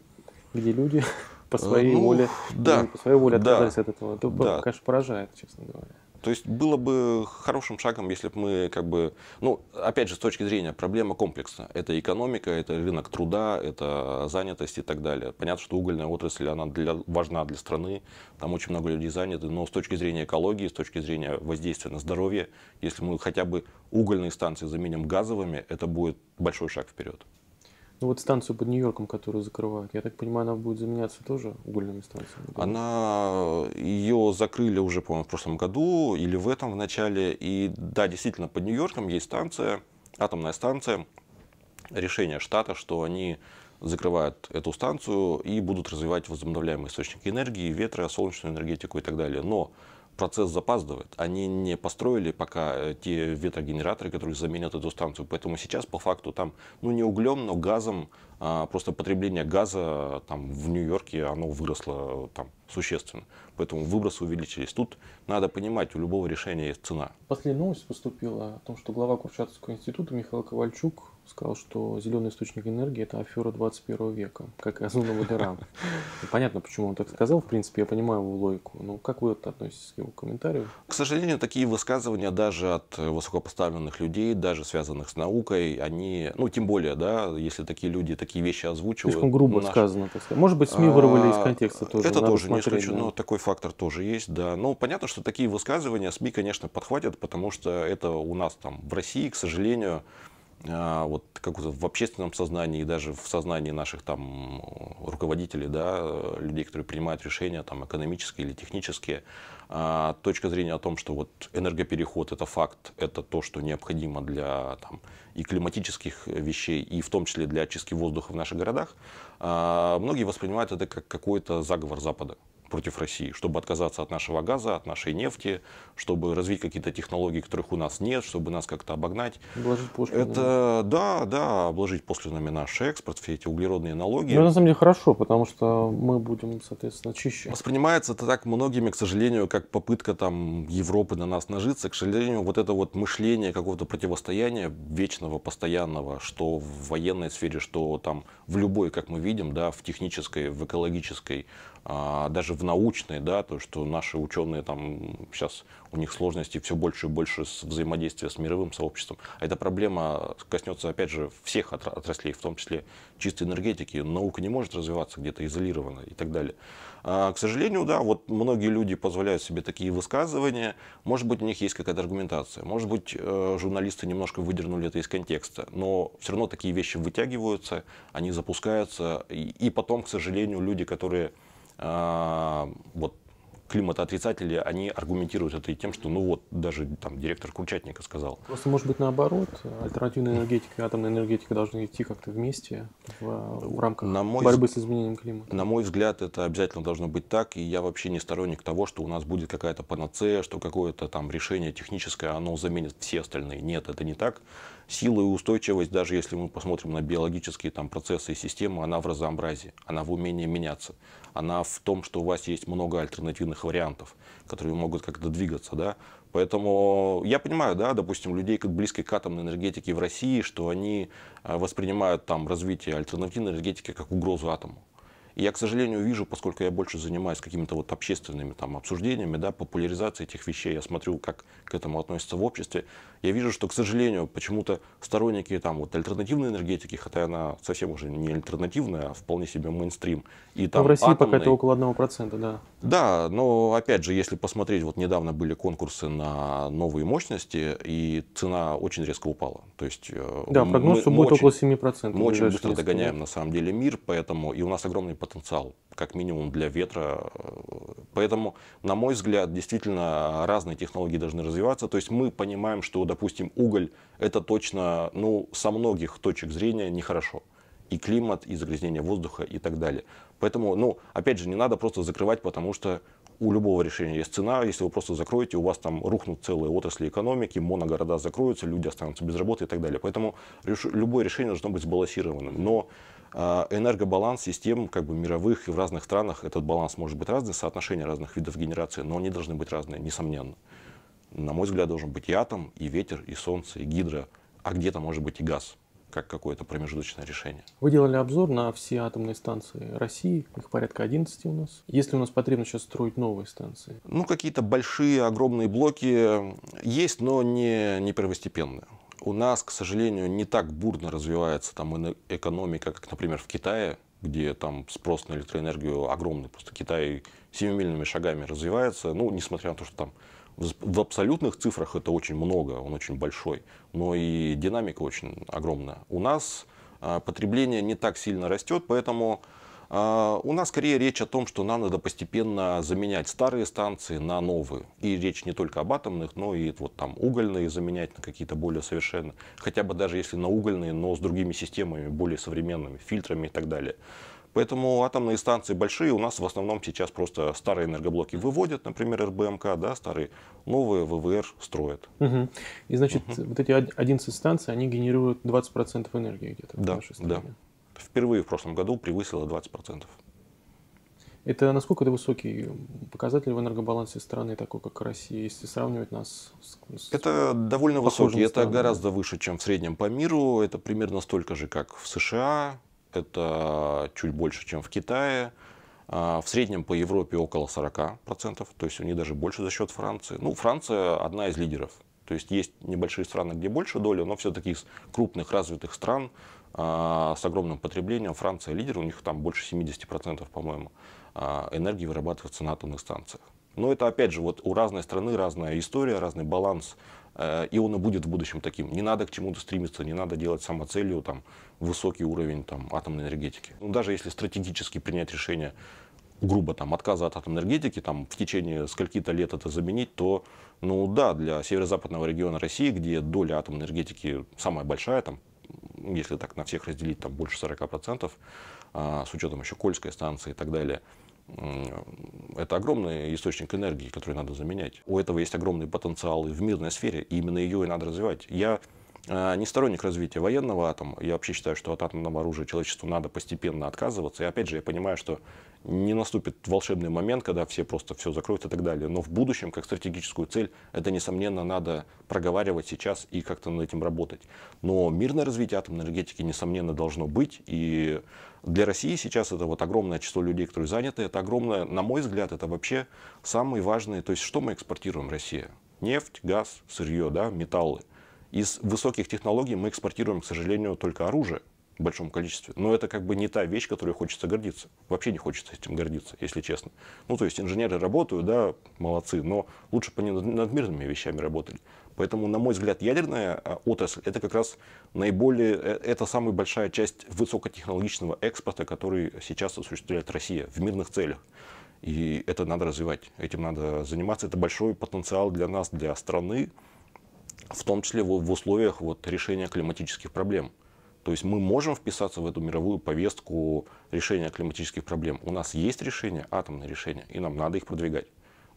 где люди по своей э, ну, воле, да, по своей воле отказались да, от этого. Это, да. конечно, поражает, честно говоря. То есть было бы хорошим шагом, если бы мы как бы, ну, опять же, с точки зрения проблема комплекса. Это экономика, это рынок труда, это занятость и так далее. Понятно, что угольная отрасль, она для, важна для страны, там очень много людей заняты, но с точки зрения экологии, с точки зрения воздействия на здоровье, если мы хотя бы угольные станции заменим газовыми, это будет большой шаг вперед. Ну вот станцию под Нью-Йорком, которую закрывают, я так понимаю, она будет заменяться тоже угольными станциями? Да? Она, ее закрыли уже, по-моему, в прошлом году или в этом в начале. И да, действительно, под Нью-Йорком есть станция, атомная станция, решение штата, что они закрывают эту станцию и будут развивать возобновляемые источники энергии, ветра, солнечную энергетику и так далее. Но процесс запаздывает. Они не построили пока э, те ветрогенераторы, которые заменят эту станцию. Поэтому сейчас по факту там, ну не углем, но газом, а, просто потребление газа там в Нью-Йорке, оно выросло э, там существенно. Поэтому выбросы увеличились. Тут надо понимать, у любого решения есть цена. Последняя новость поступила о том, что глава Курчатовского института Михаил Ковальчук сказал, что зеленый источник энергии – это афера 21 века, как и озоновая дыра. Понятно, почему он так сказал, в принципе, я понимаю его логику, но ну, как вы относитесь к его комментарию? К сожалению, такие высказывания даже от высокопоставленных людей, даже связанных с наукой, они, ну, тем более, да, если такие люди такие вещи озвучивают. Слишком грубо наш... сказано, так сказать. Может быть, СМИ вырвали из контекста а, тоже. Это тоже не исключено, да. такой фактор тоже есть, да. Ну, понятно, что такие высказывания СМИ, конечно, подхватят, потому что это у нас там в России, к сожалению, а, вот как в общественном сознании и даже в сознании наших там э, руководителей, да, э, людей, которые принимают решения там экономические или технические, а, точка зрения о том, что вот энергопереход это факт, это то, что необходимо для там, и климатических вещей, и в том числе для очистки воздуха в наших городах, а, многие воспринимают это как какой-то заговор Запада против России, чтобы отказаться от нашего газа, от нашей нефти, чтобы развить какие-то технологии, которых у нас нет, чтобы нас как-то обогнать. Обложить пошлинами. Это, да, да, обложить пошлинами наш экспорт, все эти углеродные налоги. Но на самом деле хорошо, потому что мы будем, соответственно, чище. Воспринимается это так многими, к сожалению, как попытка там Европы на нас нажиться. К сожалению, вот это вот мышление какого-то противостояния вечного, постоянного, что в военной сфере, что там в любой, как мы видим, да, в технической, в экологической, а, даже в научной, да, то, что наши ученые там сейчас у них сложности все больше и больше с взаимодействия с мировым сообществом. А эта проблема коснется, опять же, всех отраслей, в том числе чистой энергетики. Наука не может развиваться где-то изолированно и так далее. А, к сожалению, да, вот многие люди позволяют себе такие высказывания. Может быть, у них есть какая-то аргументация. Может быть, э, журналисты немножко выдернули это из контекста. Но все равно такие вещи вытягиваются, они запускаются. И потом, к сожалению, люди, которые а, вот климатоотрицатели, они аргументируют это и тем, что, ну вот, даже там директор Кручатника сказал. Просто, может быть, наоборот, альтернативная энергетика и атомная энергетика должны идти как-то вместе в, в рамках на мой, борьбы с изменением климата. На мой взгляд, это обязательно должно быть так, и я вообще не сторонник того, что у нас будет какая-то панацея, что какое-то там решение техническое, оно заменит все остальные. Нет, это не так сила и устойчивость, даже если мы посмотрим на биологические там, процессы и системы, она в разнообразии, она в умении меняться, она в том, что у вас есть много альтернативных вариантов, которые могут как-то двигаться. Да? Поэтому я понимаю, да, допустим, людей как близкой к атомной энергетике в России, что они э, воспринимают там развитие альтернативной энергетики как угрозу атому. И я, к сожалению, вижу, поскольку я больше занимаюсь какими-то вот общественными там обсуждениями, да, популяризацией этих вещей, я смотрю, как к этому относятся в обществе, я вижу, что, к сожалению, почему-то сторонники там, вот, альтернативной энергетики, хотя она совсем уже не альтернативная, а вполне себе мейнстрим. И, ну, там, в России атомной... пока это около 1%, да. Да, но опять же, если посмотреть, вот недавно были конкурсы на новые мощности, и цена очень резко упала. То есть, э, да, мы, прогноз мы, будет мы около 7%. Мы очень быстро несколько. догоняем на самом деле мир, поэтому и у нас огромный потенциал, как минимум для ветра. Поэтому, на мой взгляд, действительно разные технологии должны развиваться. То есть мы понимаем, что допустим, уголь, это точно, ну, со многих точек зрения нехорошо. И климат, и загрязнение воздуха, и так далее. Поэтому, ну, опять же, не надо просто закрывать, потому что у любого решения есть цена. Если вы просто закроете, у вас там рухнут целые отрасли экономики, моногорода закроются, люди останутся без работы и так далее. Поэтому любое решение должно быть сбалансированным. Но а, энергобаланс систем как бы мировых и в разных странах, этот баланс может быть разный, соотношение разных видов генерации, но они должны быть разные, несомненно на мой взгляд, должен быть и атом, и ветер, и солнце, и гидро, а где-то может быть и газ, как какое-то промежуточное решение. Вы делали обзор на все атомные станции России, их порядка 11 у нас. Есть ли у нас потребность сейчас строить новые станции? Ну, какие-то большие, огромные блоки есть, но не, не первостепенные. У нас, к сожалению, не так бурно развивается там экономика, как, например, в Китае, где там спрос на электроэнергию огромный. Просто Китай семимильными шагами развивается, ну, несмотря на то, что там в абсолютных цифрах это очень много, он очень большой, но и динамика очень огромная. У нас а, потребление не так сильно растет, поэтому а, у нас скорее речь о том, что нам надо постепенно заменять старые станции на новые. И речь не только об атомных, но и вот там угольные заменять на какие-то более совершенные. Хотя бы даже если на угольные, но с другими системами, более современными, фильтрами и так далее. Поэтому атомные станции большие у нас в основном сейчас просто старые энергоблоки выводят, например, РБМК, да, старые, новые ВВР строят. Угу. И значит, угу. вот эти 11 станций, они генерируют 20% энергии где-то да, в нашей стране. Да. Впервые в прошлом году превысило 20%. Это насколько это высокий показатель в энергобалансе страны, такой как Россия, если сравнивать нас с... Это с довольно высокий, это гораздо выше, чем в среднем по миру. Это примерно столько же, как в США, это чуть больше, чем в Китае. А, в среднем по Европе около 40%, то есть у них даже больше за счет Франции. Ну, Франция одна из лидеров. То есть есть небольшие страны, где больше доля, но все-таки из крупных развитых стран а, с огромным потреблением Франция лидер, у них там больше 70%, по-моему, а, энергии вырабатывается на атомных станциях. Но это опять же, вот у разной страны разная история, разный баланс Э, и он и будет в будущем таким. Не надо к чему-то стремиться, не надо делать самоцелью там, высокий уровень там, атомной энергетики. Ну, даже если стратегически принять решение, грубо там, отказа от атомной энергетики, там, в течение скольки-то лет это заменить, то ну да, для северо-западного региона России, где доля атомной энергетики самая большая, там, если так на всех разделить, там больше 40%, а, с учетом еще Кольской станции и так далее – это огромный источник энергии, который надо заменять. У этого есть огромный потенциал и в мирной сфере, и именно ее и надо развивать. Я э, не сторонник развития военного атома. Я вообще считаю, что от атомного оружия человечеству надо постепенно отказываться. И опять же, я понимаю, что не наступит волшебный момент, когда все просто все закроют и так далее. Но в будущем, как стратегическую цель, это, несомненно, надо проговаривать сейчас и как-то над этим работать. Но мирное развитие атомной энергетики, несомненно, должно быть. И для России сейчас это вот огромное число людей, которые заняты. Это огромное, на мой взгляд, это вообще самые важные. То есть, что мы экспортируем Россия? Нефть, газ, сырье, да, металлы. Из высоких технологий мы экспортируем, к сожалению, только оружие в большом количестве. Но это как бы не та вещь, которой хочется гордиться. Вообще не хочется этим гордиться, если честно. Ну, то есть инженеры работают, да, молодцы, но лучше бы они над мирными вещами работали. Поэтому, на мой взгляд, ядерная э, отрасль – это как раз наиболее, э, это самая большая часть высокотехнологичного экспорта, который сейчас осуществляет Россия в мирных целях. И это надо развивать, этим надо заниматься. Это большой потенциал для нас, для страны, в том числе в, условиях вот, решения климатических проблем. То есть мы можем вписаться в эту мировую повестку решения климатических проблем. У нас есть решения, атомные решения, и нам надо их продвигать.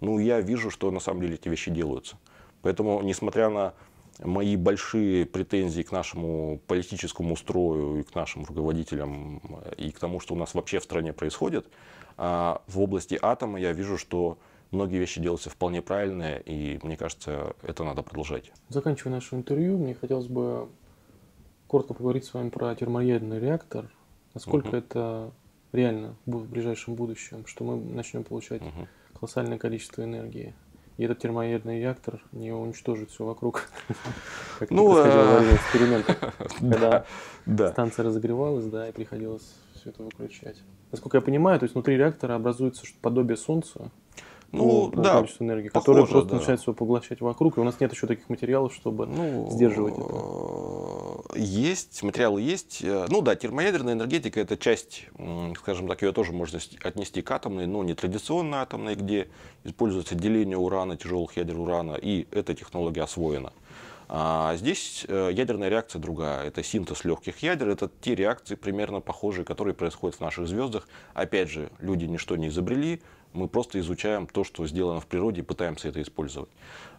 Ну, я вижу, что на самом деле эти вещи делаются. Поэтому, несмотря на мои большие претензии к нашему политическому строю и к нашим руководителям и к тому, что у нас вообще в стране происходит, а, в области атома я вижу, что многие вещи делаются вполне правильные, и мне кажется, это надо продолжать. Заканчивая наше интервью, мне хотелось бы коротко поговорить с вами про термоядерный реактор. Насколько угу. это реально в ближайшем будущем, что мы начнем получать угу. колоссальное количество энергии и этот термоядерный реактор не уничтожит все вокруг, как ну, происходило э, во время эксперимента, когда станция разогревалась, да, и приходилось все это выключать. Насколько я понимаю, то есть внутри реактора образуется подобие Солнца, ну, ну да, количество энергии, похоже, просто да. начинает все поглощать вокруг, и у нас нет еще таких материалов, чтобы ну, сдерживать это. Есть, материалы есть. Э, ну да, термоядерная энергетика – это часть, скажем так, ее тоже можно отнести к атомной, но не традиционно атомной, где используется деление урана, тяжелых ядер урана, и эта технология освоена. А здесь э, ядерная реакция другая. Это синтез легких ядер. Это те реакции, примерно похожие, которые происходят в наших звездах. Опять же, люди ничто не изобрели. Мы просто изучаем то, что сделано в природе, и пытаемся это использовать.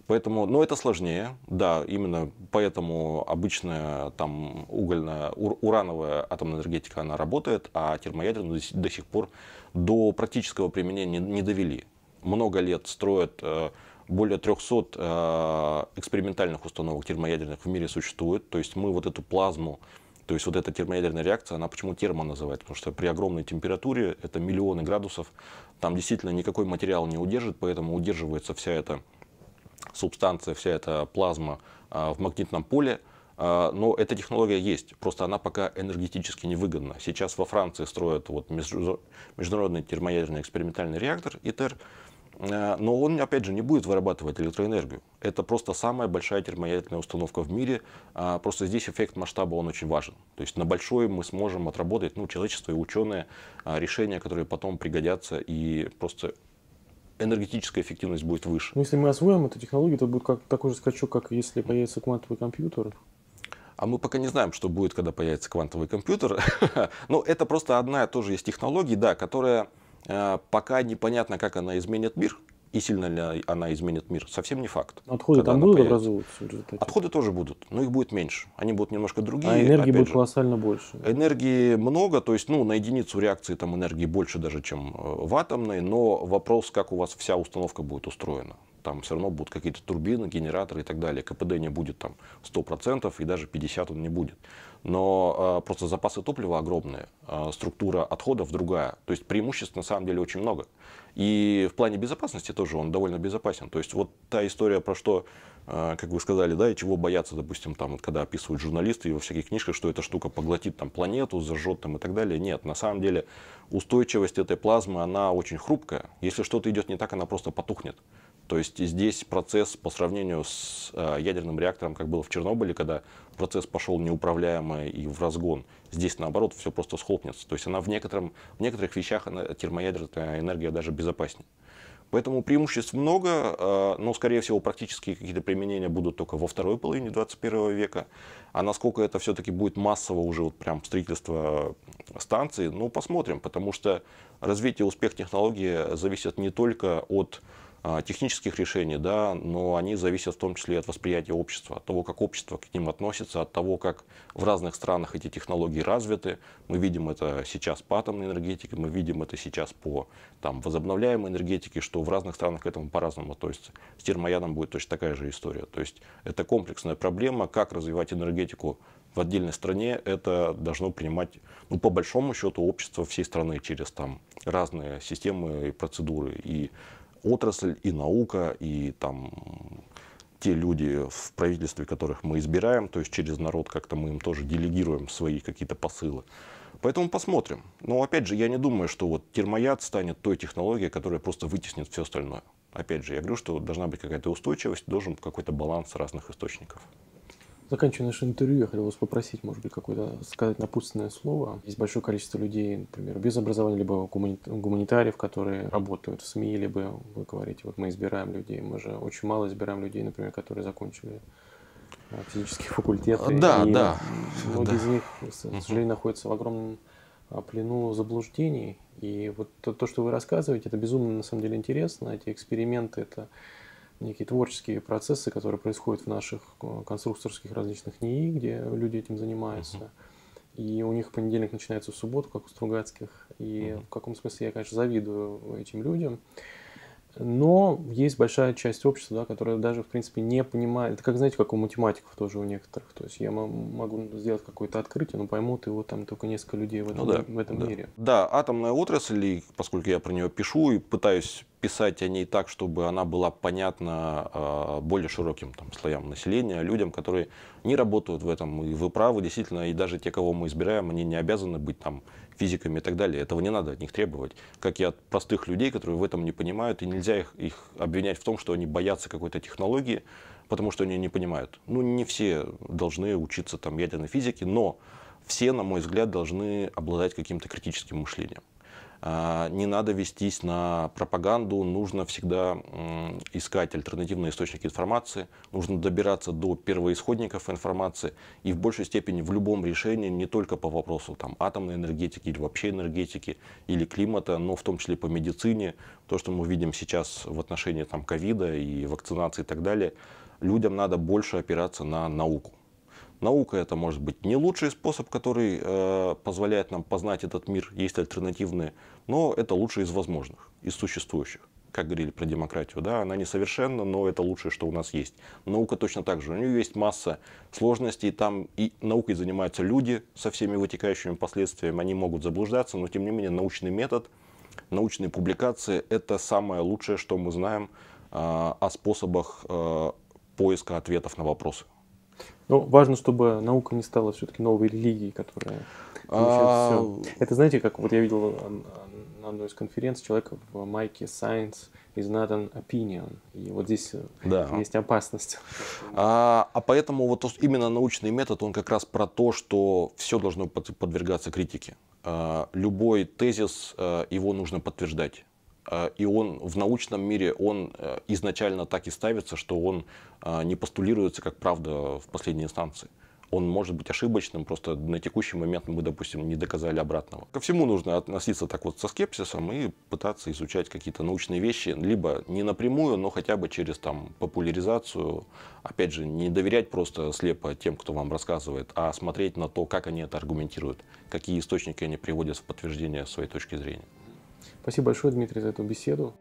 Поэтому, но ну, это сложнее, да, именно поэтому обычная там угольная, ур, урановая атомная энергетика, она работает, а термоядерную до, до сих пор до практического применения не, не довели. Много лет строят э, более 300 э, экспериментальных установок термоядерных в мире существует. То есть мы вот эту плазму, то есть вот эта термоядерная реакция, она почему термо называет, Потому что при огромной температуре, это миллионы градусов, там действительно никакой материал не удержит, поэтому удерживается вся эта субстанция, вся эта плазма а, в магнитном поле. А, но эта технология есть, просто она пока энергетически невыгодна. Сейчас во Франции строят вот международный термоядерный экспериментальный реактор ИТЕР, Э, но он, опять же, не будет вырабатывать электроэнергию. Это просто самая большая термоядерная установка в мире. А, просто здесь эффект масштаба, он очень важен. То есть на большой мы сможем отработать, ну, человечество и ученые, а, решения, которые потом пригодятся и просто энергетическая эффективность будет выше. Но ну, если мы освоим эту технологию, то будет как, такой же скачок, как если появится квантовый компьютер. А мы пока не знаем, что будет, когда появится квантовый компьютер. Но это просто одна тоже из технологий, да, которая Э, пока непонятно, как она изменит мир, и сильно ли она изменит мир, совсем не факт. Отходы там будут появится. образовываться в результате? Отходы тоже будут, но их будет меньше. Они будут немножко другие. А энергии будет же. колоссально больше. Энергии много, то есть ну, на единицу реакции там энергии больше даже, чем э, в атомной, но вопрос, как у вас вся установка будет устроена. Там все равно будут какие-то турбины, генераторы и так далее. КПД не будет там 100% и даже 50% он не будет но а, просто запасы топлива огромные, а, структура отходов другая. То есть преимуществ на самом деле очень много. И в плане безопасности тоже он довольно безопасен. То есть вот та история про что, а, как вы сказали, да, и чего боятся, допустим, там, вот, когда описывают журналисты и во всяких книжках, что эта штука поглотит там планету, зажжет там и так далее. Нет, на самом деле устойчивость этой плазмы, она очень хрупкая. Если что-то идет не так, она просто потухнет. То есть здесь процесс по сравнению с э, ядерным реактором, как было в Чернобыле, когда процесс пошел неуправляемо и в разгон, здесь наоборот все просто схлопнется. То есть она в, некотором, в некоторых вещах она, термоядерная энергия даже безопаснее. Поэтому преимуществ много, э, но, скорее всего, практически какие-то применения будут только во второй половине 21 века. А насколько это все-таки будет массово уже вот прям строительство станции, ну, посмотрим, потому что развитие, успех технологии зависит не только от а, технических решений, да, но они зависят в том числе от восприятия общества, от того, как общество к ним относится, от того, как в разных странах эти технологии развиты. Мы видим это сейчас по атомной энергетике, мы видим это сейчас по там, возобновляемой энергетике, что в разных странах к этому по-разному относятся. С термоядом будет точно такая же история. То есть это комплексная проблема, как развивать энергетику в отдельной стране, это должно принимать, ну, по большому счету, общество всей страны через там разные системы и процедуры. И отрасль, и наука, и там те люди в правительстве, которых мы избираем, то есть через народ как-то мы им тоже делегируем свои какие-то посылы. Поэтому посмотрим. Но опять же, я не думаю, что вот термояд станет той технологией, которая просто вытеснит все остальное. Опять же, я говорю, что должна быть какая-то устойчивость, должен быть какой-то баланс разных источников. Заканчивая наше интервью, я хотел вас попросить, может быть, какое-то сказать напутственное слово. Есть большое количество людей, например, без образования, либо гуманитариев, которые работают в СМИ, либо вы говорите, вот мы избираем людей. Мы же очень мало избираем людей, например, которые закончили э, физические факультеты. Да, и да. Многие ну, да. из них, к сожалению, находятся в огромном а, плену заблуждений. И вот то, что вы рассказываете, это безумно, на самом деле, интересно. Эти эксперименты, это некие творческие процессы, которые происходят в наших э, конструкторских различных НИИ, где люди этим занимаются. Uh-huh. И у них понедельник начинается в субботу, как у Стругацких. И uh-huh. в каком смысле я, конечно, завидую этим людям. Uh, но есть большая часть общества, да, которая даже, в принципе, не понимает. Это как, знаете, как у математиков тоже у некоторых. То есть я могу сделать какое-то открытие, но поймут его там только несколько людей в ну этом, ну, да, в этом да. мире. Да, атомная отрасль, поскольку я про нее пишу и пытаюсь писать о ней так, чтобы она была понятна а, более широким там, слоям населения, людям, которые не работают в этом. И вы правы, действительно, и даже те, кого мы избираем, они не обязаны быть там физиками и так далее. Этого не надо от них требовать, как и от простых людей, которые в этом не понимают, и нельзя их, их обвинять в том, что они боятся какой-то технологии, потому что они не понимают. Ну, не все должны учиться там ядерной физике, но все, на мой взгляд, должны обладать каким-то критическим мышлением. А, не надо вестись на пропаганду, нужно всегда искать альтернативные источники информации, нужно добираться до первоисходников информации и в большей степени в любом решении, не только по вопросу там, атомной энергетики или вообще энергетики или климата, но в том числе по медицине, то, что мы видим сейчас в отношении там ковида и вакцинации и так далее, людям надо больше опираться на науку. Наука это может быть не лучший способ, который э, позволяет нам познать этот мир, есть альтернативные, но это лучший из возможных, из существующих. Как говорили про демократию, да, она несовершенна, но это лучшее, что у нас есть. Наука точно так же. У нее есть масса сложностей, там и наукой занимаются люди со всеми вытекающими последствиями, они могут заблуждаться, но тем не менее научный метод, научные публикации – это самое лучшее, что мы знаем э, о способах э, поиска ответов на вопросы. Но ну, важно, чтобы наука не стала все-таки новой религией, которая... А... Все. Это знаете, как вот я видел э, э, на одной из конференций человека в майке Science is not an opinion. И вот здесь э, да. есть опасность. А, а поэтому вот именно научный метод, он как раз про то, что все должно подвергаться критике. А, любой тезис, его нужно подтверждать. Э, и он в научном мире, он э, изначально так и ставится, что он э, не постулируется как правда в последней инстанции. Он может быть ошибочным, просто на текущий момент мы, допустим, не доказали обратного. Ко всему нужно относиться так вот со скепсисом и пытаться изучать какие-то научные вещи, либо не напрямую, но хотя бы через там популяризацию. Опять же, не доверять просто слепо тем, кто вам рассказывает, а смотреть на то, как они это аргументируют, какие источники они приводят в подтверждение своей точки зрения. Спасибо большое, Дмитрий, за эту беседу.